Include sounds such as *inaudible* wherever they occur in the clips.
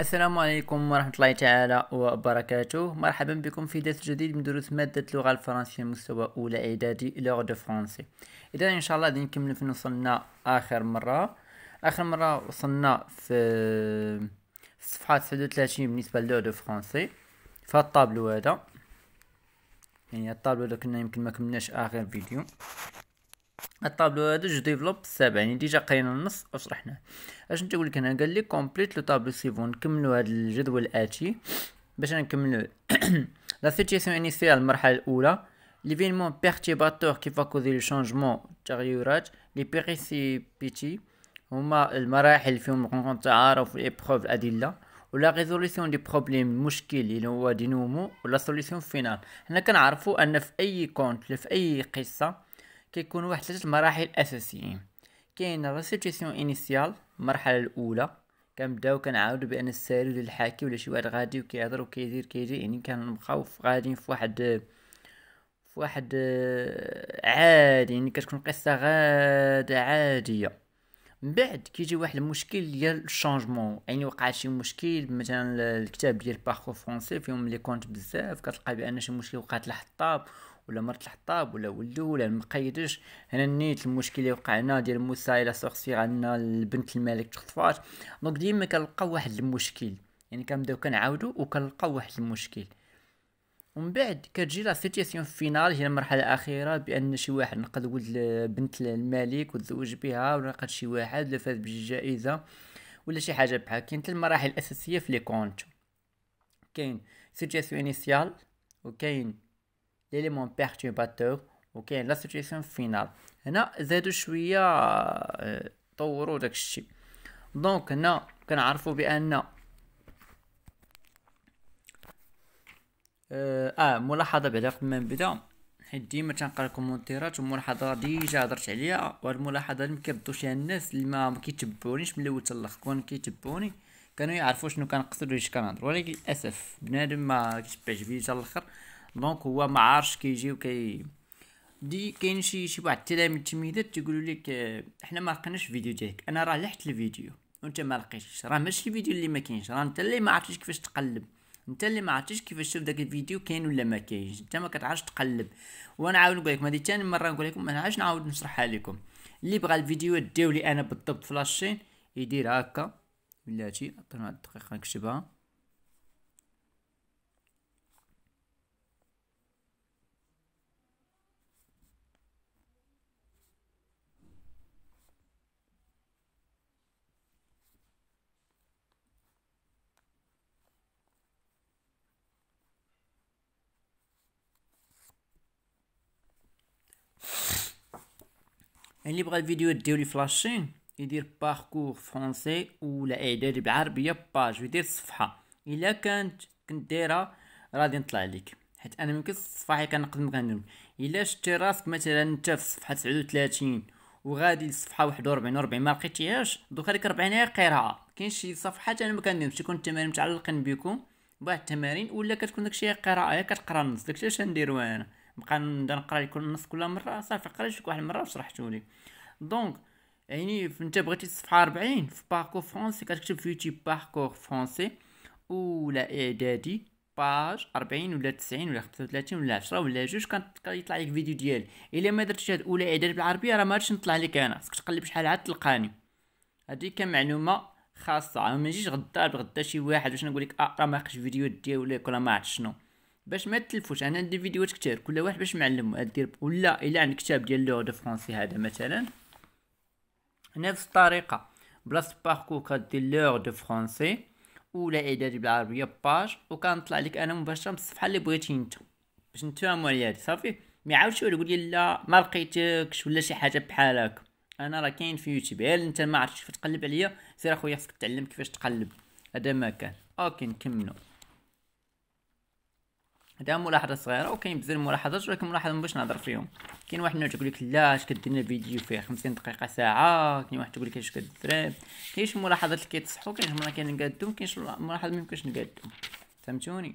السلام عليكم ورحمة الله تعالى وبركاته مرحبا بكم في درس جديد من دروس مادة اللغة الفرنسية مستوى أولى إعدادي لغة دو فرونسي إذا إن شاء الله غادي نكمل فين وصلنا آخر مرة آخر مرة وصلنا في صفحة 39 بالنسبة للغة دو فرونسي في الطابلو هذا يعني الطابلو هذا كنا يمكن ما كملناش آخر فيديو الطابلو هذا جو ديفلوب السابع يعني ديجا قرينا النص وشرحناه اش نتقول لك هنا قال لي كومبليت لو طابلو سيفون نكملوا هذا الجدول الاتي باش نكملوا لا سيتياسيون انيسيال المرحله الاولى ليفينمون بيرتيباتور كي فاكوزي لو شونجمون التغيرات لي بيريسيبيتي هما المراحل اللي فيهم نكونو التعارف الابروف الادله ولا ريزوليسيون دي بروبليم مشكل اللي هو دينومو ولا سوليسيون فينال هنا كنعرفوا ان في اي كونت في اي قصه كيكون واحد ثلاثه مراحل اساسيين كاين ريسيتيسيون انيسيال المرحله الاولى كنبداو كنعاودو بان الساري ولا الحاكي ولا شي واحد غادي وكيهضر وكيدير كيدير يعني كنبقاو غاديين في واحد في واحد آه، عادي يعني كتكون قصه غاده عاديه من بعد كيجي واحد المشكل ديال الشانجمون يعني وقع شي مشكل مثلا الكتاب ديال باركو فرونسي فيهم لي كونت بزاف كتلقى بان شي مشكل وقعت لحطاب ولا مرت الحطاب ولا ولدو ولا مقيدش هنا نيت المشكل اللي وقع هنا ديال موسى الى سورسي عندنا البنت الملك تخطفات دونك ديما كنلقاو واحد المشكل يعني كنبداو كنعاودو وكنلقاو واحد المشكل ومن بعد كتجي لا سيتياسيون فينال هي المرحله الاخيره بان شي واحد نقد ولد بنت الملك وتزوج بها ولا نقد شي واحد ولا فاز بشي جائزه ولا شي حاجه بحال كاين حتى المراحل الاساسيه في لي كونت كاين سيتياسيون انيسيال وكاين ليليمون بيرتورباتور وكاين لا سيتوياسيون فينال هنا زادو شويه آه، طوروا داك الشيء دونك هنا كنعرفوا بان آه،, اه ملاحظه بعدا قبل ما نبدا حيت ديما تنقرا الكومونتيرات وملاحظه ديجا هضرت عليها وهاد الملاحظه اللي مكيردوش ليها الناس اللي ما كيتبعونيش من الاول حتى الاخر كون كيتبعوني كانوا يعرفوا شنو كنقصد واش كنهضر ولكن للاسف بنادم ما كيتبعش بيا حتى الاخر دونك هو ما عارش كيجي وكي دي كاين شي شي واحد التلاميذ تميدات تيقولوا لك حنا ما لقيناش الفيديو ديالك انا راه لحت الفيديو وانت ما لقيتش راه ماشي الفيديو اللي ما كاينش راه انت اللي ما عرفتيش كيفاش تقلب انت اللي ما عرفتيش كيفاش تشوف داك الفيديو كاين ولا ما كاينش انت ما كتعرفش تقلب وانا عاود نقول لكم هذه ثاني مره نقول لكم ما نعرفش نعاود نشرحها لكم اللي بغى الفيديو ديولي انا بالضبط فلاشين يدير هكا بلاتي عطونا دقيقه نكتبها اللي بغى الفيديو ديرو فلاشين يدير باركور فرونسي ولا اعداد بالعربيه باج ويدير صفحه الا كانت كنت دايره غادي نطلع لك حيت انا ممكن الصفحه كنقدم كندير الا شتي راسك مثلا انت في صفحه 39 وغادي لصفحه 41 و40 ما لقيتيهاش دوك هذيك 40 هي قراءه كاين شي صفحات انا ما كنديرش تكون التمارين متعلقين بكم بعض التمارين ولا كتكون داكشي قراءه كتقرا النص داكشي اش نديرو انا بقى نبدا نقرا لك النص كل مره صافي قريت لك واحد المره وشرحته لي دونك يعني انت بغيتي الصفحه 40 في باركور فرونسي كتكتب في يوتيوب باركور فرونسي ولا اعدادي باج 40 ولا 90 ولا 35 ولا 10 ولا جوج كيطلع لك فيديو ديالي الا ما درتش هاد اولى اعدادي بالعربيه راه ما غاديش نطلع لك انا خصك تقلب شحال عاد تلقاني هادي كمعلومه خاصه ما نجيش غدا بغدا شي واحد باش نقول لك اه راه ما فيديو ديالك ولا ما عرفت شنو باش ما تلفوش انا ندير فيديوهات كتير كل واحد باش معلم دير ولا الا عندك كتاب ديال لوغ دو فرونسي هذا مثلا نفس الطريقه بلاصه باركور كدير لوغ دو فرونسي ولا اعدادي بالعربيه باج وكنطلع لك انا مباشره من الصفحه اللي بغيتي انت باش نتفاهموا عليا هادي صافي ما يعاودش يقول لي لا ما لقيتكش ولا شي حاجه بحال هكا انا راه كاين في يوتيوب غير انت ما عرفتش كيف تقلب عليا سير اخويا خصك تعلم كيفاش تقلب هذا ما كان اوكي نكملوا هذا ملاحظه صغيره وكاين بزاف الملاحظات ولكن ملاحظه باش نهضر فيهم كاين واحد النوع تقول لك لا اش كدير لنا فيديو فيه 50 دقيقه ساعه كاين واحد تقول لك اش كدرب كاين شي ملاحظات اللي كيتصحوا كاين مرات كنقادهم كاين شي ملاحظه ما يمكنش نقادو فهمتوني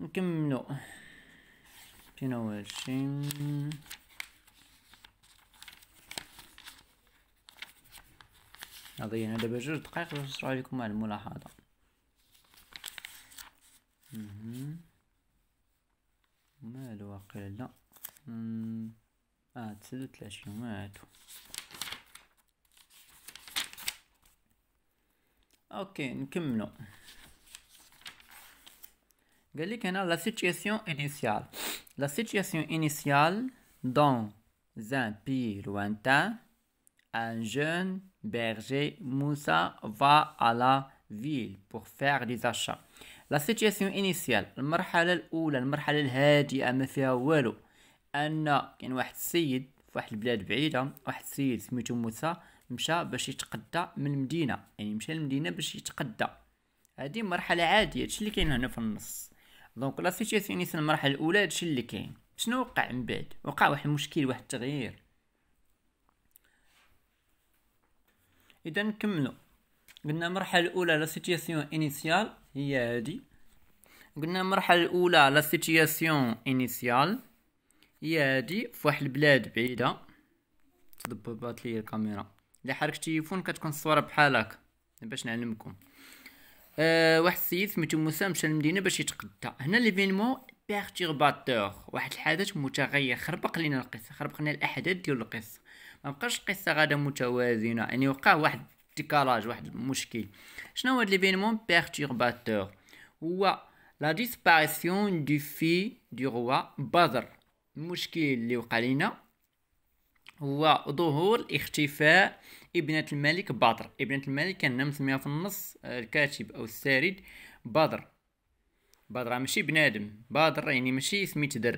نكملو شنو هادشي هنا دابا جوج دقائق باش نشرح لكم على الملاحظه Ok, nous sommes la situation initiale la situation initiale dans un pays lointain un jeune berger Moussa va à la ville pour faire des achats لا سيتياسيون انيسيال المرحله الاولى المرحله الهادئه ما فيها والو ان كان واحد السيد في واحد البلاد بعيده واحد السيد سميتو موسى مشى باش يتقدى من المدينه يعني مشى للمدينه باش يتقدى هذه مرحله عاديه هادشي اللي كاين هنا في النص دونك لا سيتياسيون انيسيال المرحله الاولى هادشي اللي كاين شنو وقع من بعد وقع واحد المشكل واحد التغيير اذا نكملوا قلنا المرحله الاولى لا سيتياسيون انيسيال هي هادي قلنا المرحله الاولى لا سيتياسيون انيسيال هي هادي فواحد البلاد بعيده تضببات لي الكاميرا الا حركت التليفون كتكون الصوره بحال هكا باش نعلمكم أه واحد السيد سميتو موسى مشى للمدينه باش يتقدى هنا ليفينمون بيرتيرباتور واحد الحدث متغير خربق لينا القصه خربق لنا الاحداث ديال القصه ما بقاش القصه غاده متوازنه يعني وقع واحد ديكالاج واحد المشكل شنو هو هاد ليفينمون بيرتورباتور هو لا ديسباريسيون دو في دو روا بدر المشكل اللي وقع لينا هو ظهور اختفاء ابنة الملك بدر ابنة الملك كان مسميها في النص الكاتب او السارد بدر بدر ماشي بنادم بدر يعني ماشي سميت در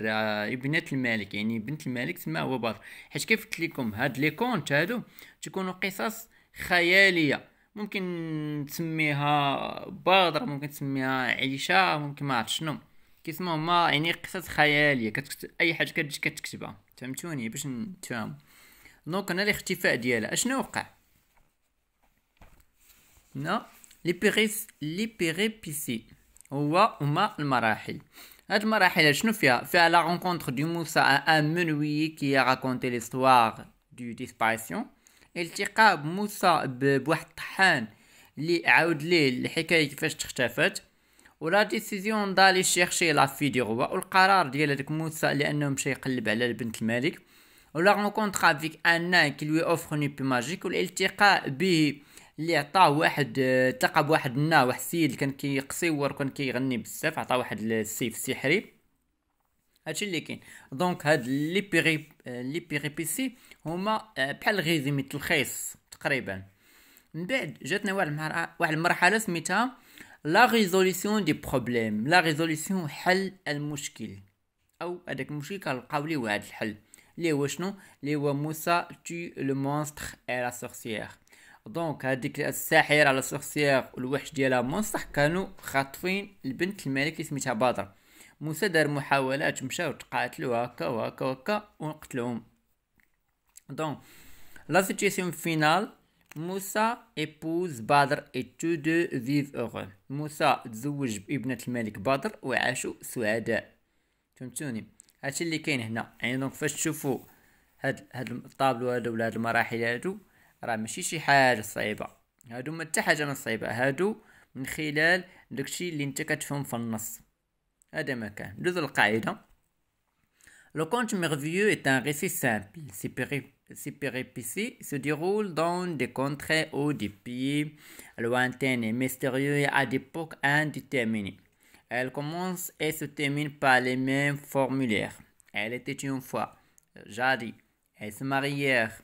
ابنة الملك يعني بنت الملك تسمى هو بدر حيت كيف قلت لكم هاد لي كونت هادو تيكونوا قصص خياليه ممكن تسميها بادرة ممكن تسميها عيشه ممكن ما عرفت شنو كيسموه ما يعني قصص خياليه كتكتب اي حاجه كتجي كتكتبها فهمتوني باش نتفاهم دونك هنا الاختفاء ديالها اشنو وقع هنا لي بيريس لي بيريبيسي هو هما المراحل هاد المراحل شنو فيها فيها لا رونكونتر دو موسى ان منوي كي راكونتي ليستوار دو ديسباريسيون التقى بموسى بواحد الطحان اللي عاود ليه الحكايه كيفاش اختفت ولا ديسيزيون دالي شيرشي لا في دي روا والقرار ديال هذاك موسى لانه مشى يقلب على البنت الملك ولا رونكونتر افيك انا كي لوي اوفر ني بي ماجيك والالتقاء به اللي عطاه واحد التقى بواحد النا واحد السيد كان كيقصور كان كيغني بزاف عطاه واحد السيف سحري هادشي اللي كاين دونك هاد لي بيري لي بيريبيسي هما آه، بحال الغيزي مثل تقريبا من بعد جاتنا واحد المرحله واحد المرحله سميتها لا ريزوليسيون دي بروبليم لا ريزوليسيون حل المشكل او هذاك المشكل كنلقاو ليه واحد الحل اللي هو شنو اللي هو موسى تي لو مونستر اي لا سورسيير دونك هذيك الساحره لا سورسيير والوحش ديالها مونستر كانوا خاطفين البنت الملك اللي سميتها بدر موسى دار محاولات مشاو تقاتلوا هكا وهكا وهكا ونقتلهم Donc, la situation finale, Moussa épouse Badr et tous deux vivent heureux. Moussa تزوج ابنة الملك بدر وعاشوا سعداء. فهمتوني؟ هادشي اللي كاين هنا، يعني دونك فاش تشوفوا هاد هاد الطابلو هادو ولا هاد المراحل هادو راه ماشي شي حاجة صعيبة، هادو ما حتى حاجة ما صعيبه هادو من خلال داكشي اللي نتا كتفهم في النص. هذا ما كان. دوز القاعدة Le conte merveilleux est un récit simple. Ses, péripéties se déroule dans des contrées ou des pays lointains et mystérieux à époques indéterminées. Elle commence et se termine par les mêmes formulaires. Elle était une fois, jadis, elles se marièrent,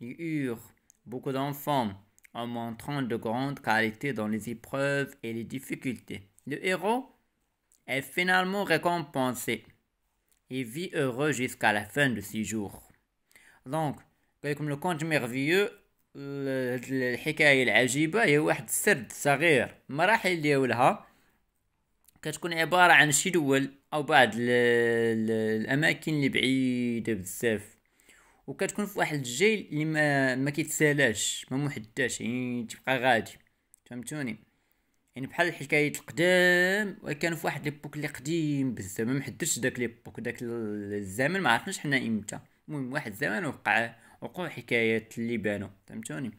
eurent beaucoup d'enfants, en montrant de grandes qualités dans les épreuves et les difficultés. Le héros est finalement récompensé et vit heureux jusqu'à la fin de ses jours. دونك قال لكم لو كونت ميغفيو الحكايه العجيبه هي واحد السرد صغير مراحل ديالها كتكون عباره عن شي دول او بعض الاماكن اللي بعيده بزاف وكتكون في واحد الجيل اللي ما ما كيتسالاش ما محداش يعني تبقى غادي فهمتوني يعني بحال الحكايات القدام كانوا في واحد ليبوك اللي قديم بزاف ما محدش داك ليبوك داك الزمن ما عرفناش حنا امتى المهم واحد الزمان وقع وقعوا حكايات اللي بانوا فهمتوني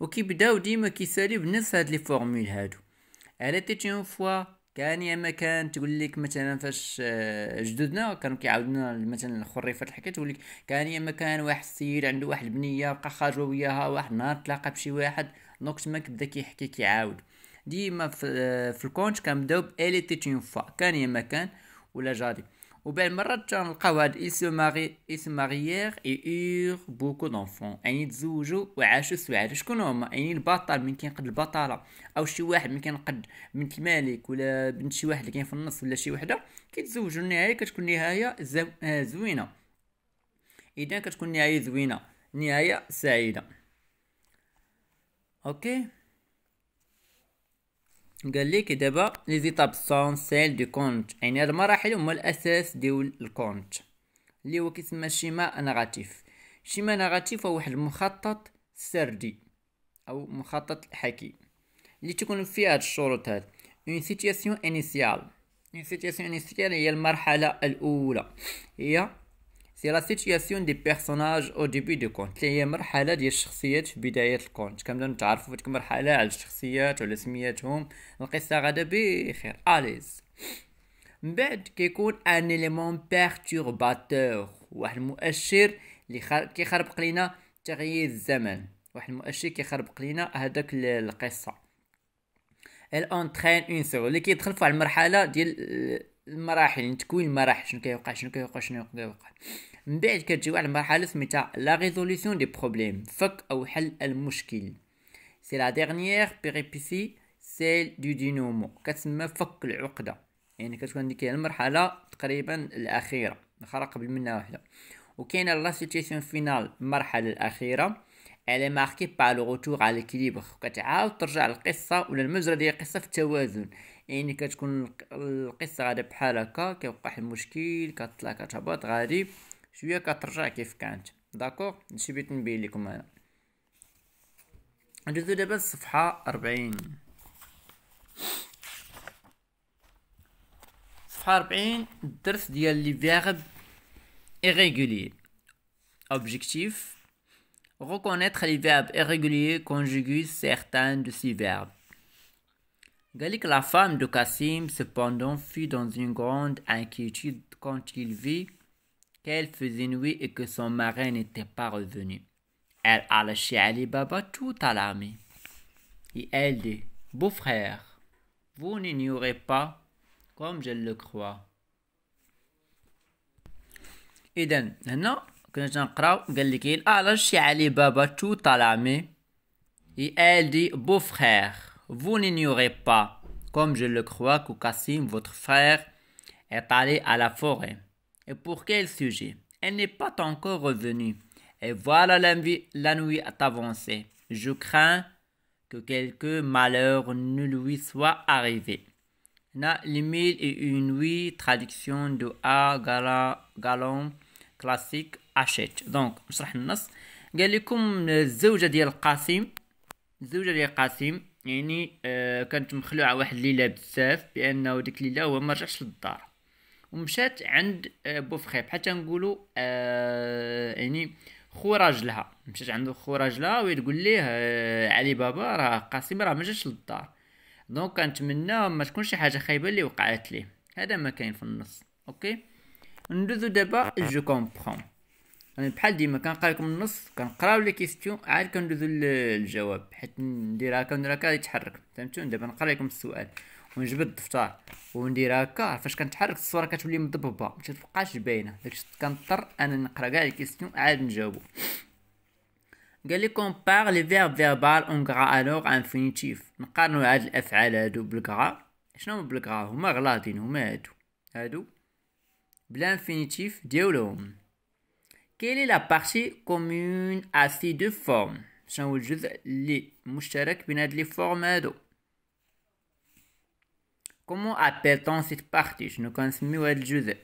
وكيبداو ديما كيساليو بنفس هاد لي فورمول هادو على تيتيون فوا كان يا ما كان تقول لك مثلا فاش آه، جدودنا كانوا كيعاودونا مثلا الخريفات الحكايه تقول لك كان يا ما كان واحد السيد عنده واحد البنيه بقى خرجوا وياها واحد النهار تلاقى بشي واحد دونك ما كيبدا كيحكي كيعاود ديما في, آه، في الكونش بداو بإلي تي اون فوا كان يا ما كان ولا جاري وبين مرات تنلقاو هاد إي سو ماري إي سو ماريير إي إير بوكو دونفون يعني تزوجو وعاشوا سعاد شكون هما يعني البطل من كينقد البطاله أو شي واحد من كينقد بنت الملك ولا بنت شي واحد اللي كاين في النص ولا شي وحدة كيتزوجو النهاية كتكون نهاية آه، زوينة إذا كتكون نهاية زوينة نهاية سعيدة أوكي قال لك دابا لي زيتاب سون سيل دو كونت يعني هاد المراحل هما الاساس ديال الكونت اللي هو كيسمى شيما نغاتيف شيما نغاتيف هو واحد المخطط سردي او مخطط حكي اللي تكون فيه هاد الشروط هاد اون سيتياسيون انيسيال اون سيتياسيون انيسيال هي المرحله الاولى هي سي لا سيتياسيون دي بيرسوناج او ديبي دو كونت اللي هي مرحله ديال الشخصيات في بدايه الكونت كنبداو نتعرفوا في ديك المرحله على الشخصيات وعلى سمياتهم القصه غادا بخير اليز من بعد كيكون ان اليمون بيرتورباتور واحد المؤشر اللي كيخربق لينا تغيير الزمن واحد المؤشر كيخربق لينا هذاك القصه الانترين اون سو اللي كيدخل في المرحله ديال المراحل تكوين المراحل شنو كيوقع شنو كيوقع شنو كيوقع من بعد كتجي واحد المرحله سميتها لا ريزوليسيون دي بروبليم فك او حل المشكل سي لا ديرنيير بيريبيسي سيل دو دينومو كتسمى فك العقده يعني كتكون ديك المرحله تقريبا الاخيره الاخرى قبل منها واحده وكاينه لا سيتياسيون فينال المرحله الاخيره الي ماركي با لو روتور على ليكيليبر كتعاود ترجع القصه ولا المجرى ديال القصه في التوازن يعني كتكون القصه غادا بحال هكا كيوقع المشكل كطلع كتهبط غادي شويه كترجع كيف كانت داكوغ هادشي بيت نبين لكم انا ندوزو دابا الصفحه 40 صفحه 40 الدرس ديال لي فيرب irrégulier أوبجيكتيف reconnaître les verbes irréguliers conjuguent certains de ces verbes Galik, la femme de Cassim, cependant, fut dans une grande inquiétude quand il vit qu'elle faisait nuit et que son mari n'était pas revenu. Elle a chez Ali Baba tout alarmée. Et elle dit, Beau frère, vous n'ignorez pas comme je le crois. et elle dit beau- crois a lâché chez Baba tout à l'armée. Et elle dit, beau frère vous n'ignorez pas, comme je le crois, que Cassim, votre frère, est allé à la forêt. Et pour quel sujet Elle n'est pas encore revenue. Et voilà la nuit, la nuit est avancée. Je crains que quelque malheur ne lui soit arrivé. Na les mille et une nuit traduction de A Galon classique achète. Donc, je النص. قال je الزوجة ديال يعني آه كانت مخلوعه واحد الليله بزاف بانه ديك الليله هو ما رجعش للدار ومشات عند آه فخيب حتى نقولوا آه يعني خو راجلها مشات عند خو راجلها وتقول ليه آه علي بابا راه قاسم راه ما جاش للدار دونك كنتمنى ما تكون شي حاجه خايبه اللي وقعت ليه هذا ما كاين في النص اوكي ندوزو دابا جو كومبرون انا بحال ديما كنقرا لكم النص كنقراو لي كيستيون عاد كندوزو للجواب حيت ندير هكا وندير هكا يتحرك فهمتوني دابا نقرا لكم السؤال ونجبد الدفتر وندير هكا فاش كنتحرك الصوره كتولي مضببه ما تبقاش باينه داكشي كنضطر انا نقرا كاع لي كيستيون عاد نجاوبو قال لي كومبار لي فيرب فيربال اون غرا الوغ انفينيتيف نقارنو هاد الافعال هادو بالغرا شنو بالغرا هما غلاطين هما هادو هادو بلانفينيتيف ديالهم quelle est la partie commune à ces deux formes شنو الجزء اللي مشترك بين لي فورم هادو Comment appelle-t-on cette partie شنو كنسميو هاد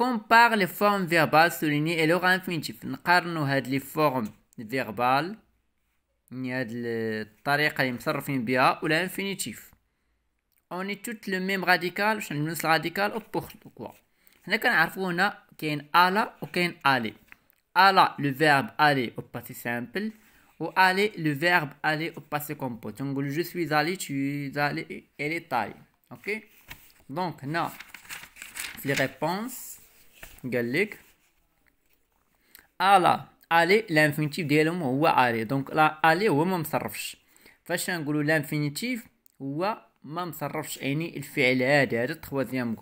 Compare les formes verbales soulignées et leur infinitif نقارنو هاد formes فورم فيربال يعني هاد الطريقة On est toutes le même radical radical نفس pourquoi كاين ou وكاين aller ALA, le verbe aller au passé simple ou aller le verbe aller au passé composé تنقول je suis allé tu es allé elle est allée OK donc هنا في لي réponses قال لك ALA, aller l'infinitif ديالهم ou aller donc لا aller هو ما مصرفش فاش نقولوا l'infinitif هو ما مصرفش يعني الفعل هذا هذا التخوازيام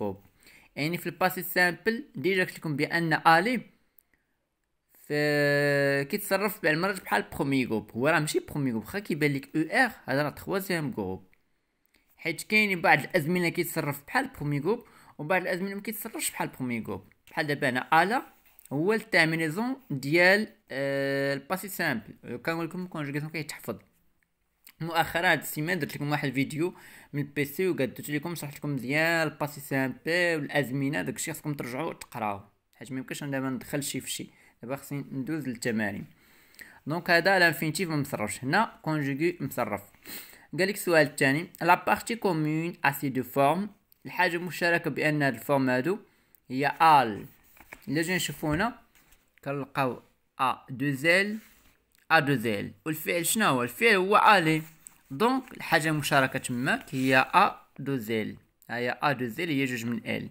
يعني في الباسي سامبل ديجا قلت لكم بان الي في كيتصرف المرات بحال برومي جروب هو راه ماشي برومي جروب واخا كيبان لك او e ار هذا راه تخوازيام جروب حيت كاين بعض الازمنه كيتصرف بحال برومي جروب وبعض الازمنه ما كيتصرفش بحال برومي جروب بحال دابا انا الا هو التامينيزون ديال آه، الباسي سامبل كنقول لكم الكونجوغيسيون كيتحفظ مؤخرا هاد السيمانه درت لكم واحد الفيديو من البيسي درت لكم شرحت لكم مزيان باسي سامبي والازمنه داكشي خصكم ترجعوا تقراو حيت ميمكنش انا دابا ندخل شي فشي دابا خصني ندوز للتمارين دونك هذا لانفينتيف مصرفش هنا كونجوغي مصرف قالك السؤال الثاني لا بارتي كومون اسي دو فورم الحاجه المشتركه بان هاد الفورم هادو هي ال الا جينا نشوفو هنا كنلقاو ا دو زيل ادو ديل والفعل شنو هو الفعل هو الي دونك الحاجه المشاركة تماك هي ادو ديل هي ادو ديل هي جوج من ال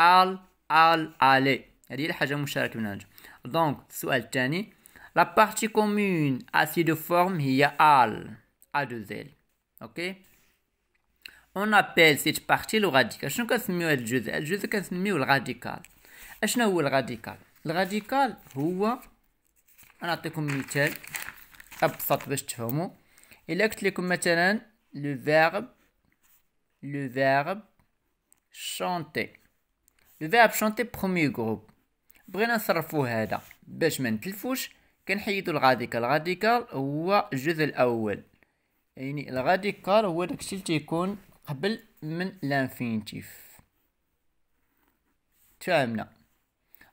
ال ال الي هذه هي الحاجه من بينهم دونك السؤال الثاني لا بارتي كومون acidoforme, il y a al, a deux اوكي OK On appelle cette partie le شنو كنسميو هاد الجزء؟ الجزء كنسميو الراديكال. اشنو هو الراديكال؟ الراديكال هو انا مثال ابسط باش تفهموا الا قلت لكم مثلا لو فيرب لو فيرب شونتي لو فيرب شونتي برومي جروب بغينا نصرفو هذا باش ما نتلفوش كنحيدو الغاديكال الغاديكال هو الجزء الاول يعني الغاديكال هو داكشي اللي تيكون قبل من لانفينيتيف تفهمنا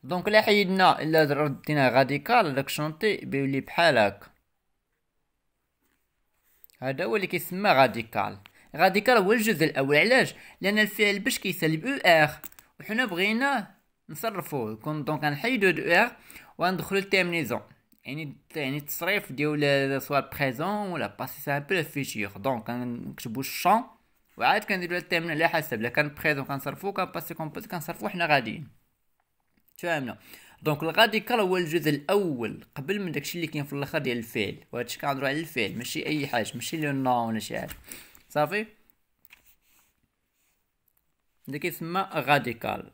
دونك لا حيدنا الا ردينا غاديكال داك شونتي بيولي بحال هكا هذا هو اللي كيسمى غاديكال غاديكال هو الجزء الاول علاش لان الفعل باش كيسلب او ار وحنا بغينا نصرفوه كون دونك نحيدو دو ار وندخلو التيرمينيزون يعني يعني التصريف ديال سوا بريزون ولا باسي سامبل فيتور دونك كنكتبو الشون وعاد كنديرو التيرمين على حسب لا كان بريزون كنصرفو كان باسي كومبوز كنصرفو حنا غاديين تفاهمنا دونك الغاديكال هو الجزء الاول قبل من داكشي اللي كاين في الاخر ديال الفعل وهادشي كنهضروا على الفعل ماشي اي حاجه ماشي لو نو ولا شي حاجه صافي اللي كيسمى غاديكال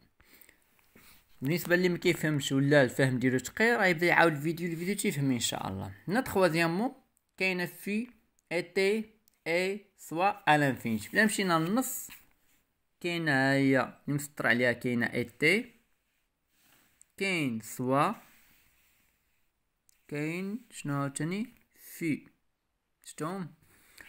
بالنسبه اللي ما كيفهمش ولا الفهم ديالو تقير يبدا يعاود الفيديو الفيديو تيفهم ان شاء الله هنا تخوازيامو كاينه في اي تي اي سوا الانفينيتيف بلا مشينا للنص كاينه هي نمسطر عليها كاينه اي تي Kein war. Kein schnarteni fut. Stom.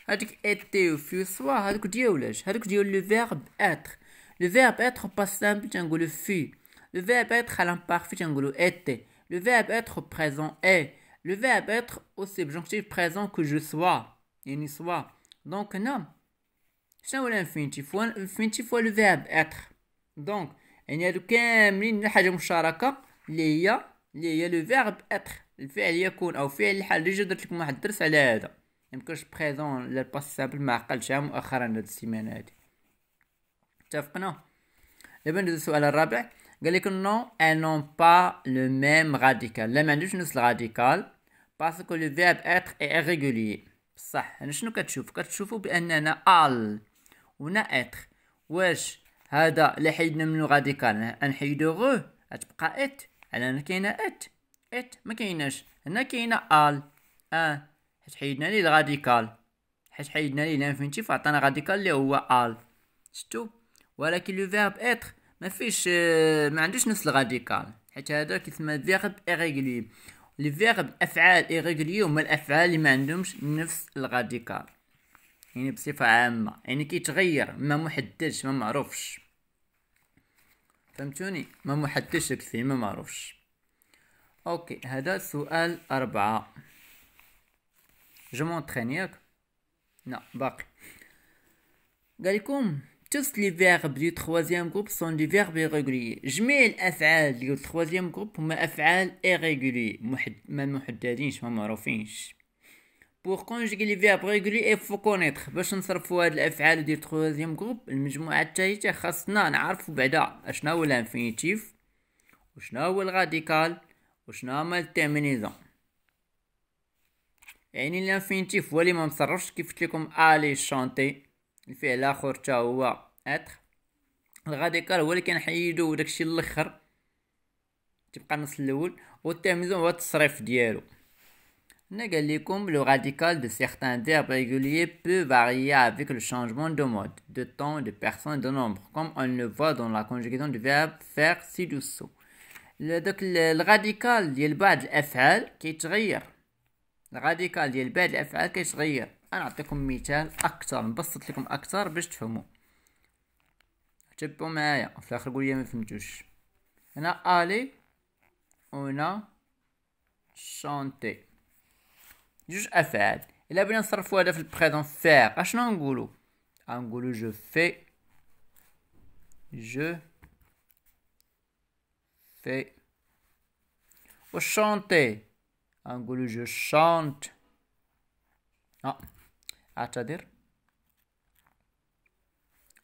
هذيك ou fut soit هذيك ديولش هذيك ديول le verbe être le verbe être au passé simple تنقولو fut le verbe être à l'imparfait تنقولو était le verbe être présent est le verbe être au subjonctif présent que je sois il soit donc non شنو l'infinitif l'infinitif هو le verbe être donc يعني هادو كاملين حاجه مشتركه اللي هي اللي هي لو فيرب اتر الفعل يكون او فعل الحال ديجا درت لكم واحد الدرس على هذا يمكنش بريزون لا باس سامبل ما عقلتها مؤخرا هاد السيمانه هادي اتفقنا دابا ندوزو السؤال الرابع قال لك نو ان با لو ميم راديكال لا ما عندوش نفس الراديكال باسكو لو فيرب اتر اي ريغولي بصح انا شنو كتشوف كتشوفوا باننا ال ونا اتر واش هذا اللي حيدنا منو غادي كان غو غتبقى ات على هنا كاينه ات ات ما كايناش هنا كاينه ال اه حيت حيدنا لي الراديكال حيت حيدنا لي الانفينيتيف عطانا راديكال اللي هو ال شتو ولكن لو فيرب اتر ما فيش آه، ما عندوش نفس الراديكال حيت هذا كيسمى فيرب ايغيغليي لي فيرب افعال ايغيغليي هما الافعال اللي ما عندهمش نفس الراديكال يعني بصفة عامة يعني كيتغير ما محددش ما معروفش فهمتوني ما محددش كثير ما معروفش اوكي هذا سؤال أربعة جو مونتخين ياك لا باقي قالكم لكم tous les verbes du troisième groupe sont des verbes irréguliers جميع الافعال ديال تخوازيام جروب هما افعال irréguliers محد... ما محددينش ما معروفينش بور كونجيكي لي فيرب ريغولي اف فو كونيتر باش نصرفو هاد الافعال ودير تخوازيام جروب المجموعه التالتة خاصنا نعرفو بعدا اشنا هو الانفينيتيف وشنا هو الغاديكال وشنا هما التيرمينيزون يعني الانفينيتيف هو لي منصرفش كيف قلتلكم الي شونتي الفعل الاخر تا هو اتر الغاديكال هو لي كنحيدو داكشي لخر تبقى النص الاول والتيرميزون هو التصريف ديالو le radical de certains verbes réguliers peut varier avec le changement de mode, de temps, de personne, de nombre, comme on le voit dans la conjugaison du verbe faire ci-dessous. Le, le radical ديال بعض الافعال كيتغير ديال بعض الافعال كيتغير انا مثال اكثر نبسط لكم اكثر باش تفهموا معايا في الاخر ما فهمتوش هنا الي جوج افعال الا بغينا نصرفو هذا في البريزون فيغ اشنو نقولو غنقولو جو في جو في و شونتي غنقولو جو شونت اه اعتذر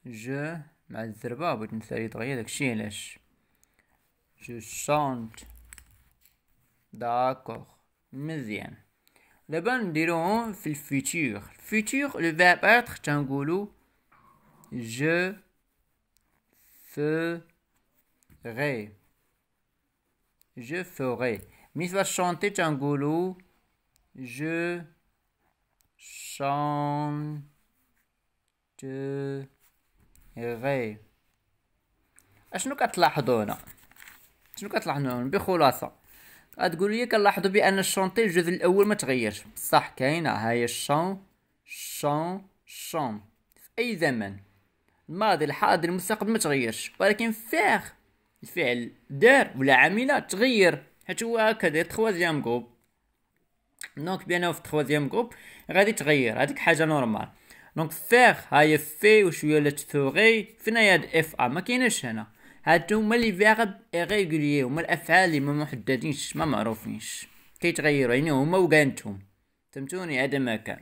جو مع الزربة بغيت نسالي دغيا داكشي علاش جو شونت داكوغ مزيان Là-bas, nous dirons le futur. Le futur, le verbe être, Tchangoulou. Je ferai. Je ferai. Mais va chanter, Tchangoulou. Je chanterai. Est-ce que nous avons je ne est pas que nous avons l'air d'honneur? غتقول لي كنلاحظوا بان الشونتي الجزء الاول ما تغيرش بصح كاينه ها هي الشون شون شون في اي زمن الماضي الحاضر المستقبل ما تغيرش ولكن فيغ الفعل دار ولا عامله تغير حيت هو هكذا تخوازيام جروب دونك بانه في تخوازيام جروب غادي تغير هذيك حاجه نورمال دونك فيغ هاي في وشويه لا تفوغي فين هي اف ا ما كاينش هنا هادو هما لي فيرب ايغيغولي هما الافعال اللي ما محددينش ما معروفينش كيتغيروا يعني هما وكانتهم فهمتوني هذا ما كان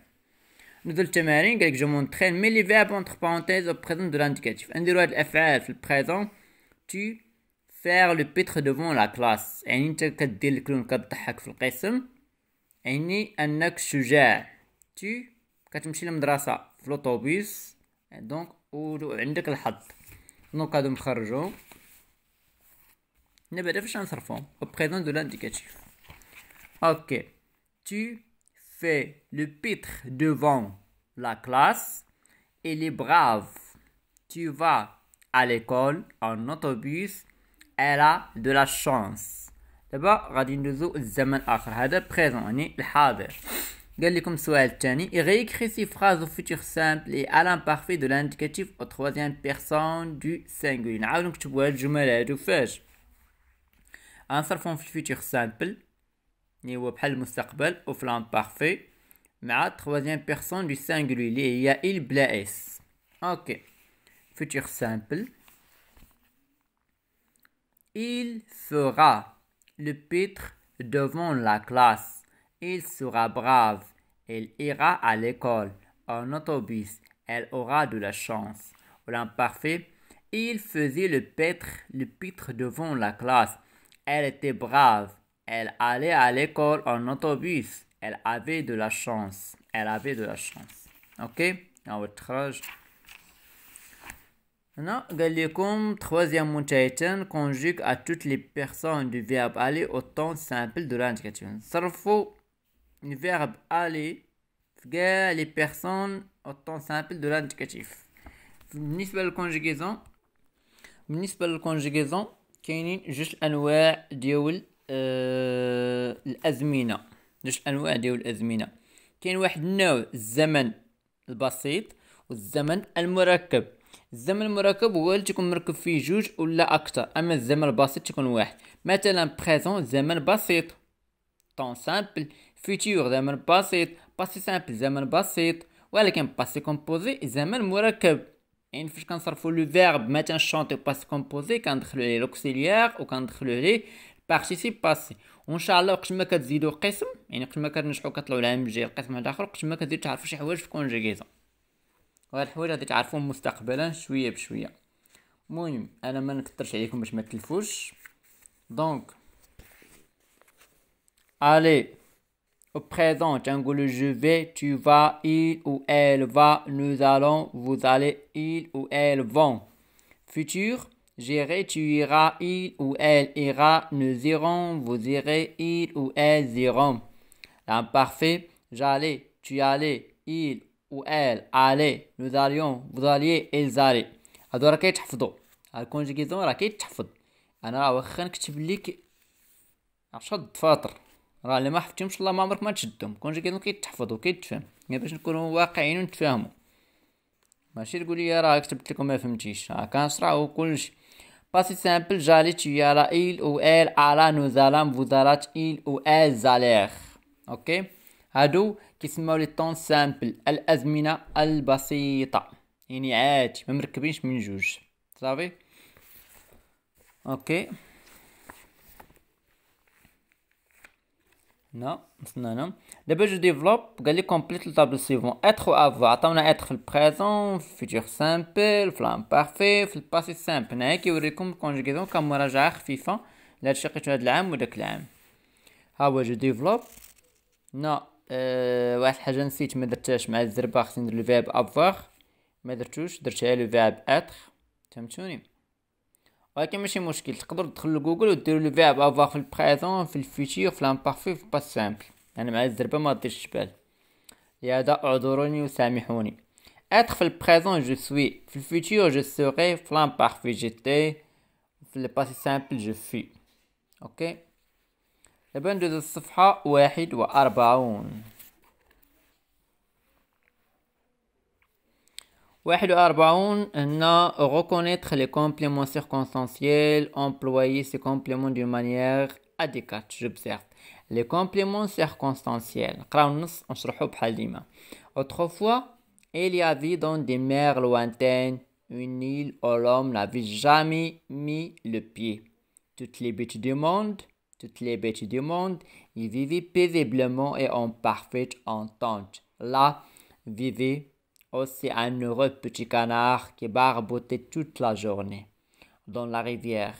ندير التمارين قالك جو مونتخين مي لي فيرب اونتر بارونتيز او بريزون دو لانديكاتيف نديرو هاد الافعال في البريزون تي فير لو بيتر دوفون لا كلاس يعني انت كدير الكلون كضحك في القسم يعني انك شجاع تي كتمشي للمدرسه في لوطوبيس دونك وعندك الحظ دونك هادو مخرجو Okay. de chance au de l'indicatif ok tu fais le pitre devant la classe et les braves, tu vas à l'école en autobus elle a de la chance d'abord غادي ندوزو للزمن اخر هذا بريزون le phrases au futur simple et à l'imparfait de l'indicatif au troisième personne du singulier un في الفيتشر simple, اللي هو بحال المستقبل flanc parfait, بارفي مع personne du singulier, il y a il بلا ok, futur simple. Il fera le pitre devant la classe. Il sera brave. Il ira à l'école, en autobus. Elle aura de la chance. Au parfait, il faisait le pitre, le pitre devant la classe. Elle était brave. Elle allait à l'école en autobus. Elle avait de la chance. Elle avait de la chance. OK أو Maintenant, âge. Maintenant, troisième متعتن conjugue à toutes les personnes du verbe aller au temps simple de l'indicatif le verbe aller à les personnes au temps simple de l'indicatif conjugaison. conjugaison. Municipal conjugaison. كاينين جوج انواع ديال آه، الازمنه جوج انواع ديال الازمنه كاين واحد النوع الزمن البسيط والزمن المركب الزمن المركب هو اللي تيكون مركب فيه جوج ولا اكثر اما الزمن البسيط تيكون واحد مثلا بريزون زمن بسيط طون سامبل فيتور زمن بسيط باسي سامبل زمن بسيط ولكن باسي كومبوزي زمن مركب يعني فاش كنصرفو لو فيرب مثلا شونتي باس كومبوزي كندخلو عليه لوكسيليير وكندخلو عليه بارتيسيب باسي وان شاء الله وقت ما كتزيدو قسم يعني وقت ما كنرجعو كطلعو العام الجاي القسم هذا اخر وقت ما كتزيد تعرفو شي حوايج في كونجيغيزا وهاد الحوايج غادي تعرفوهم مستقبلا شويه بشويه المهم انا ما نكثرش عليكم باش ما تلفوش دونك الي Au présent, je vais, tu vas, il ou elle va, nous allons, vous allez, il ou elles vont. Futur, j'irai, tu iras, il ou elle ira, nous irons, vous irez, ils ou elles iront. L'imparfait, j'allais, tu allais, il ou elle allait, nous allions, vous alliez, ils allaient. هادو راه كيتحفظوا Alors, je راه كيتحفظ Je واخا نكتب لك 10 راه اللي ما حفظتيهمش الله ما عمرك ما تشدهم كون كيكونوا كيتحفظوا كيتفهم غير باش نكونوا واقعيين ونتفاهموا ماشي تقول لي راه كتبت لكم ما فهمتيش راه كنشرحوا كلشي باسي سامبل جاليت يارا ايل ou ال على نو زالام فو دارات ايل او elles زالير اوكي هادو كيسماو لي طون سامبل الازمنه البسيطه يعني عادي ما مركبينش من جوج صافي اوكي هنا نستنانا دابا جو ديفلوب قال لي كومبليت الطابل سيفون اتر و افوا عطاونا اتر في البريزون في الفيتور سامبل في لامبارفي في الباسي سامبل هنايا كيوريكم الكونجيكيزون كمراجعه خفيفه لهادشي قريتو هاد العام وداك العام ها هو جو ديفلوب هنا أه واحد الحاجه نسيت ما درتهاش مع الزربه خصني ندير لو فيرب افوار ما درتوش درت على لو فيرب اتر فهمتوني ولكن ماشي مشكل تقدر تدخل لجوجل ودير لو فيرب افوار في البريزون في الفيتير في لامبارفي في باس سامبل انا يعني مع الزربه ما ديرش الشبال يا دا اعذروني وسامحوني اتر في البريزون جو سوي في الفيتير جو سوري في لامبارفي جيتي في الباس سامبل جو في اوكي دابا ندوزو الصفحه واحد واربعون 41 reconnaître les compléments circonstanciels, employer ces compléments d'une manière adéquate, j'observe. Les compléments circonstanciels, autrefois, il y avait dans des mers lointaines une île où l'homme n'avait jamais mis le pied. Toutes les bêtes du monde, toutes les bêtes du monde, y vivaient paisiblement et en parfaite entente. Là, vivaient aussi un heureux petit canard qui barbotait toute la journée dans la rivière.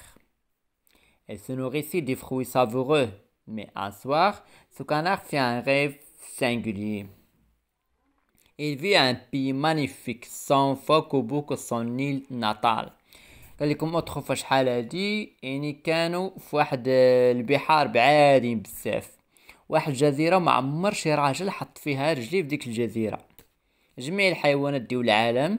Il se nourrissait des fruits savoureux, mais un soir, ce canard fit un rêve singulier. Il vit un pays magnifique, sans phoque bout de son île natale. قال لكم comme شحال هادي يعني كانوا في واحد البحار بعادين بزاف واحد الجزيره ما عمر شي راجل حط فيها رجليه في ديك جميع الحيوانات ديال العالم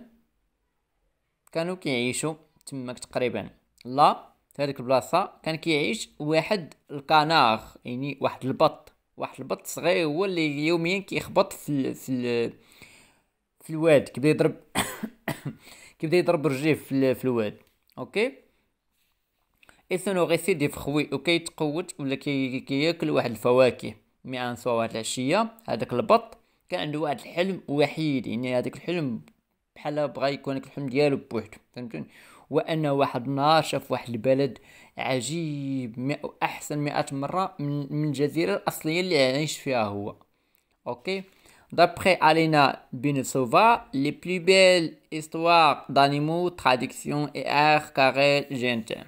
كانوا كيعيشوا تماك تقريبا لا في هذيك البلاصه كان كيعيش واحد الكناغ يعني واحد البط واحد البط صغير هو اللي يوميا كيخبط في الـ في الـ في الواد كيبدا يضرب *coughs* كيبدا يضرب رجليه في, في الواد اوكي اثنوغيسي دي فخوي وكيتقوت ولا كياكل واحد الفواكه مي ان سوا واحد العشيه هذاك البط كان عنده واحد الحلم وحيد يعني هذاك الحلم بحال بغا يكون هذاك الحلم ديالو بوحدو فهمتوني وانه واحد النهار شاف واحد البلد عجيب مئة احسن مئة مره من, من الجزيره الاصليه اللي عايش فيها هو اوكي دابخي D'après Alena لي بلو بيل استوار دانيمو تراديكسيون اي et art جينتان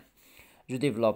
جو ديفلوب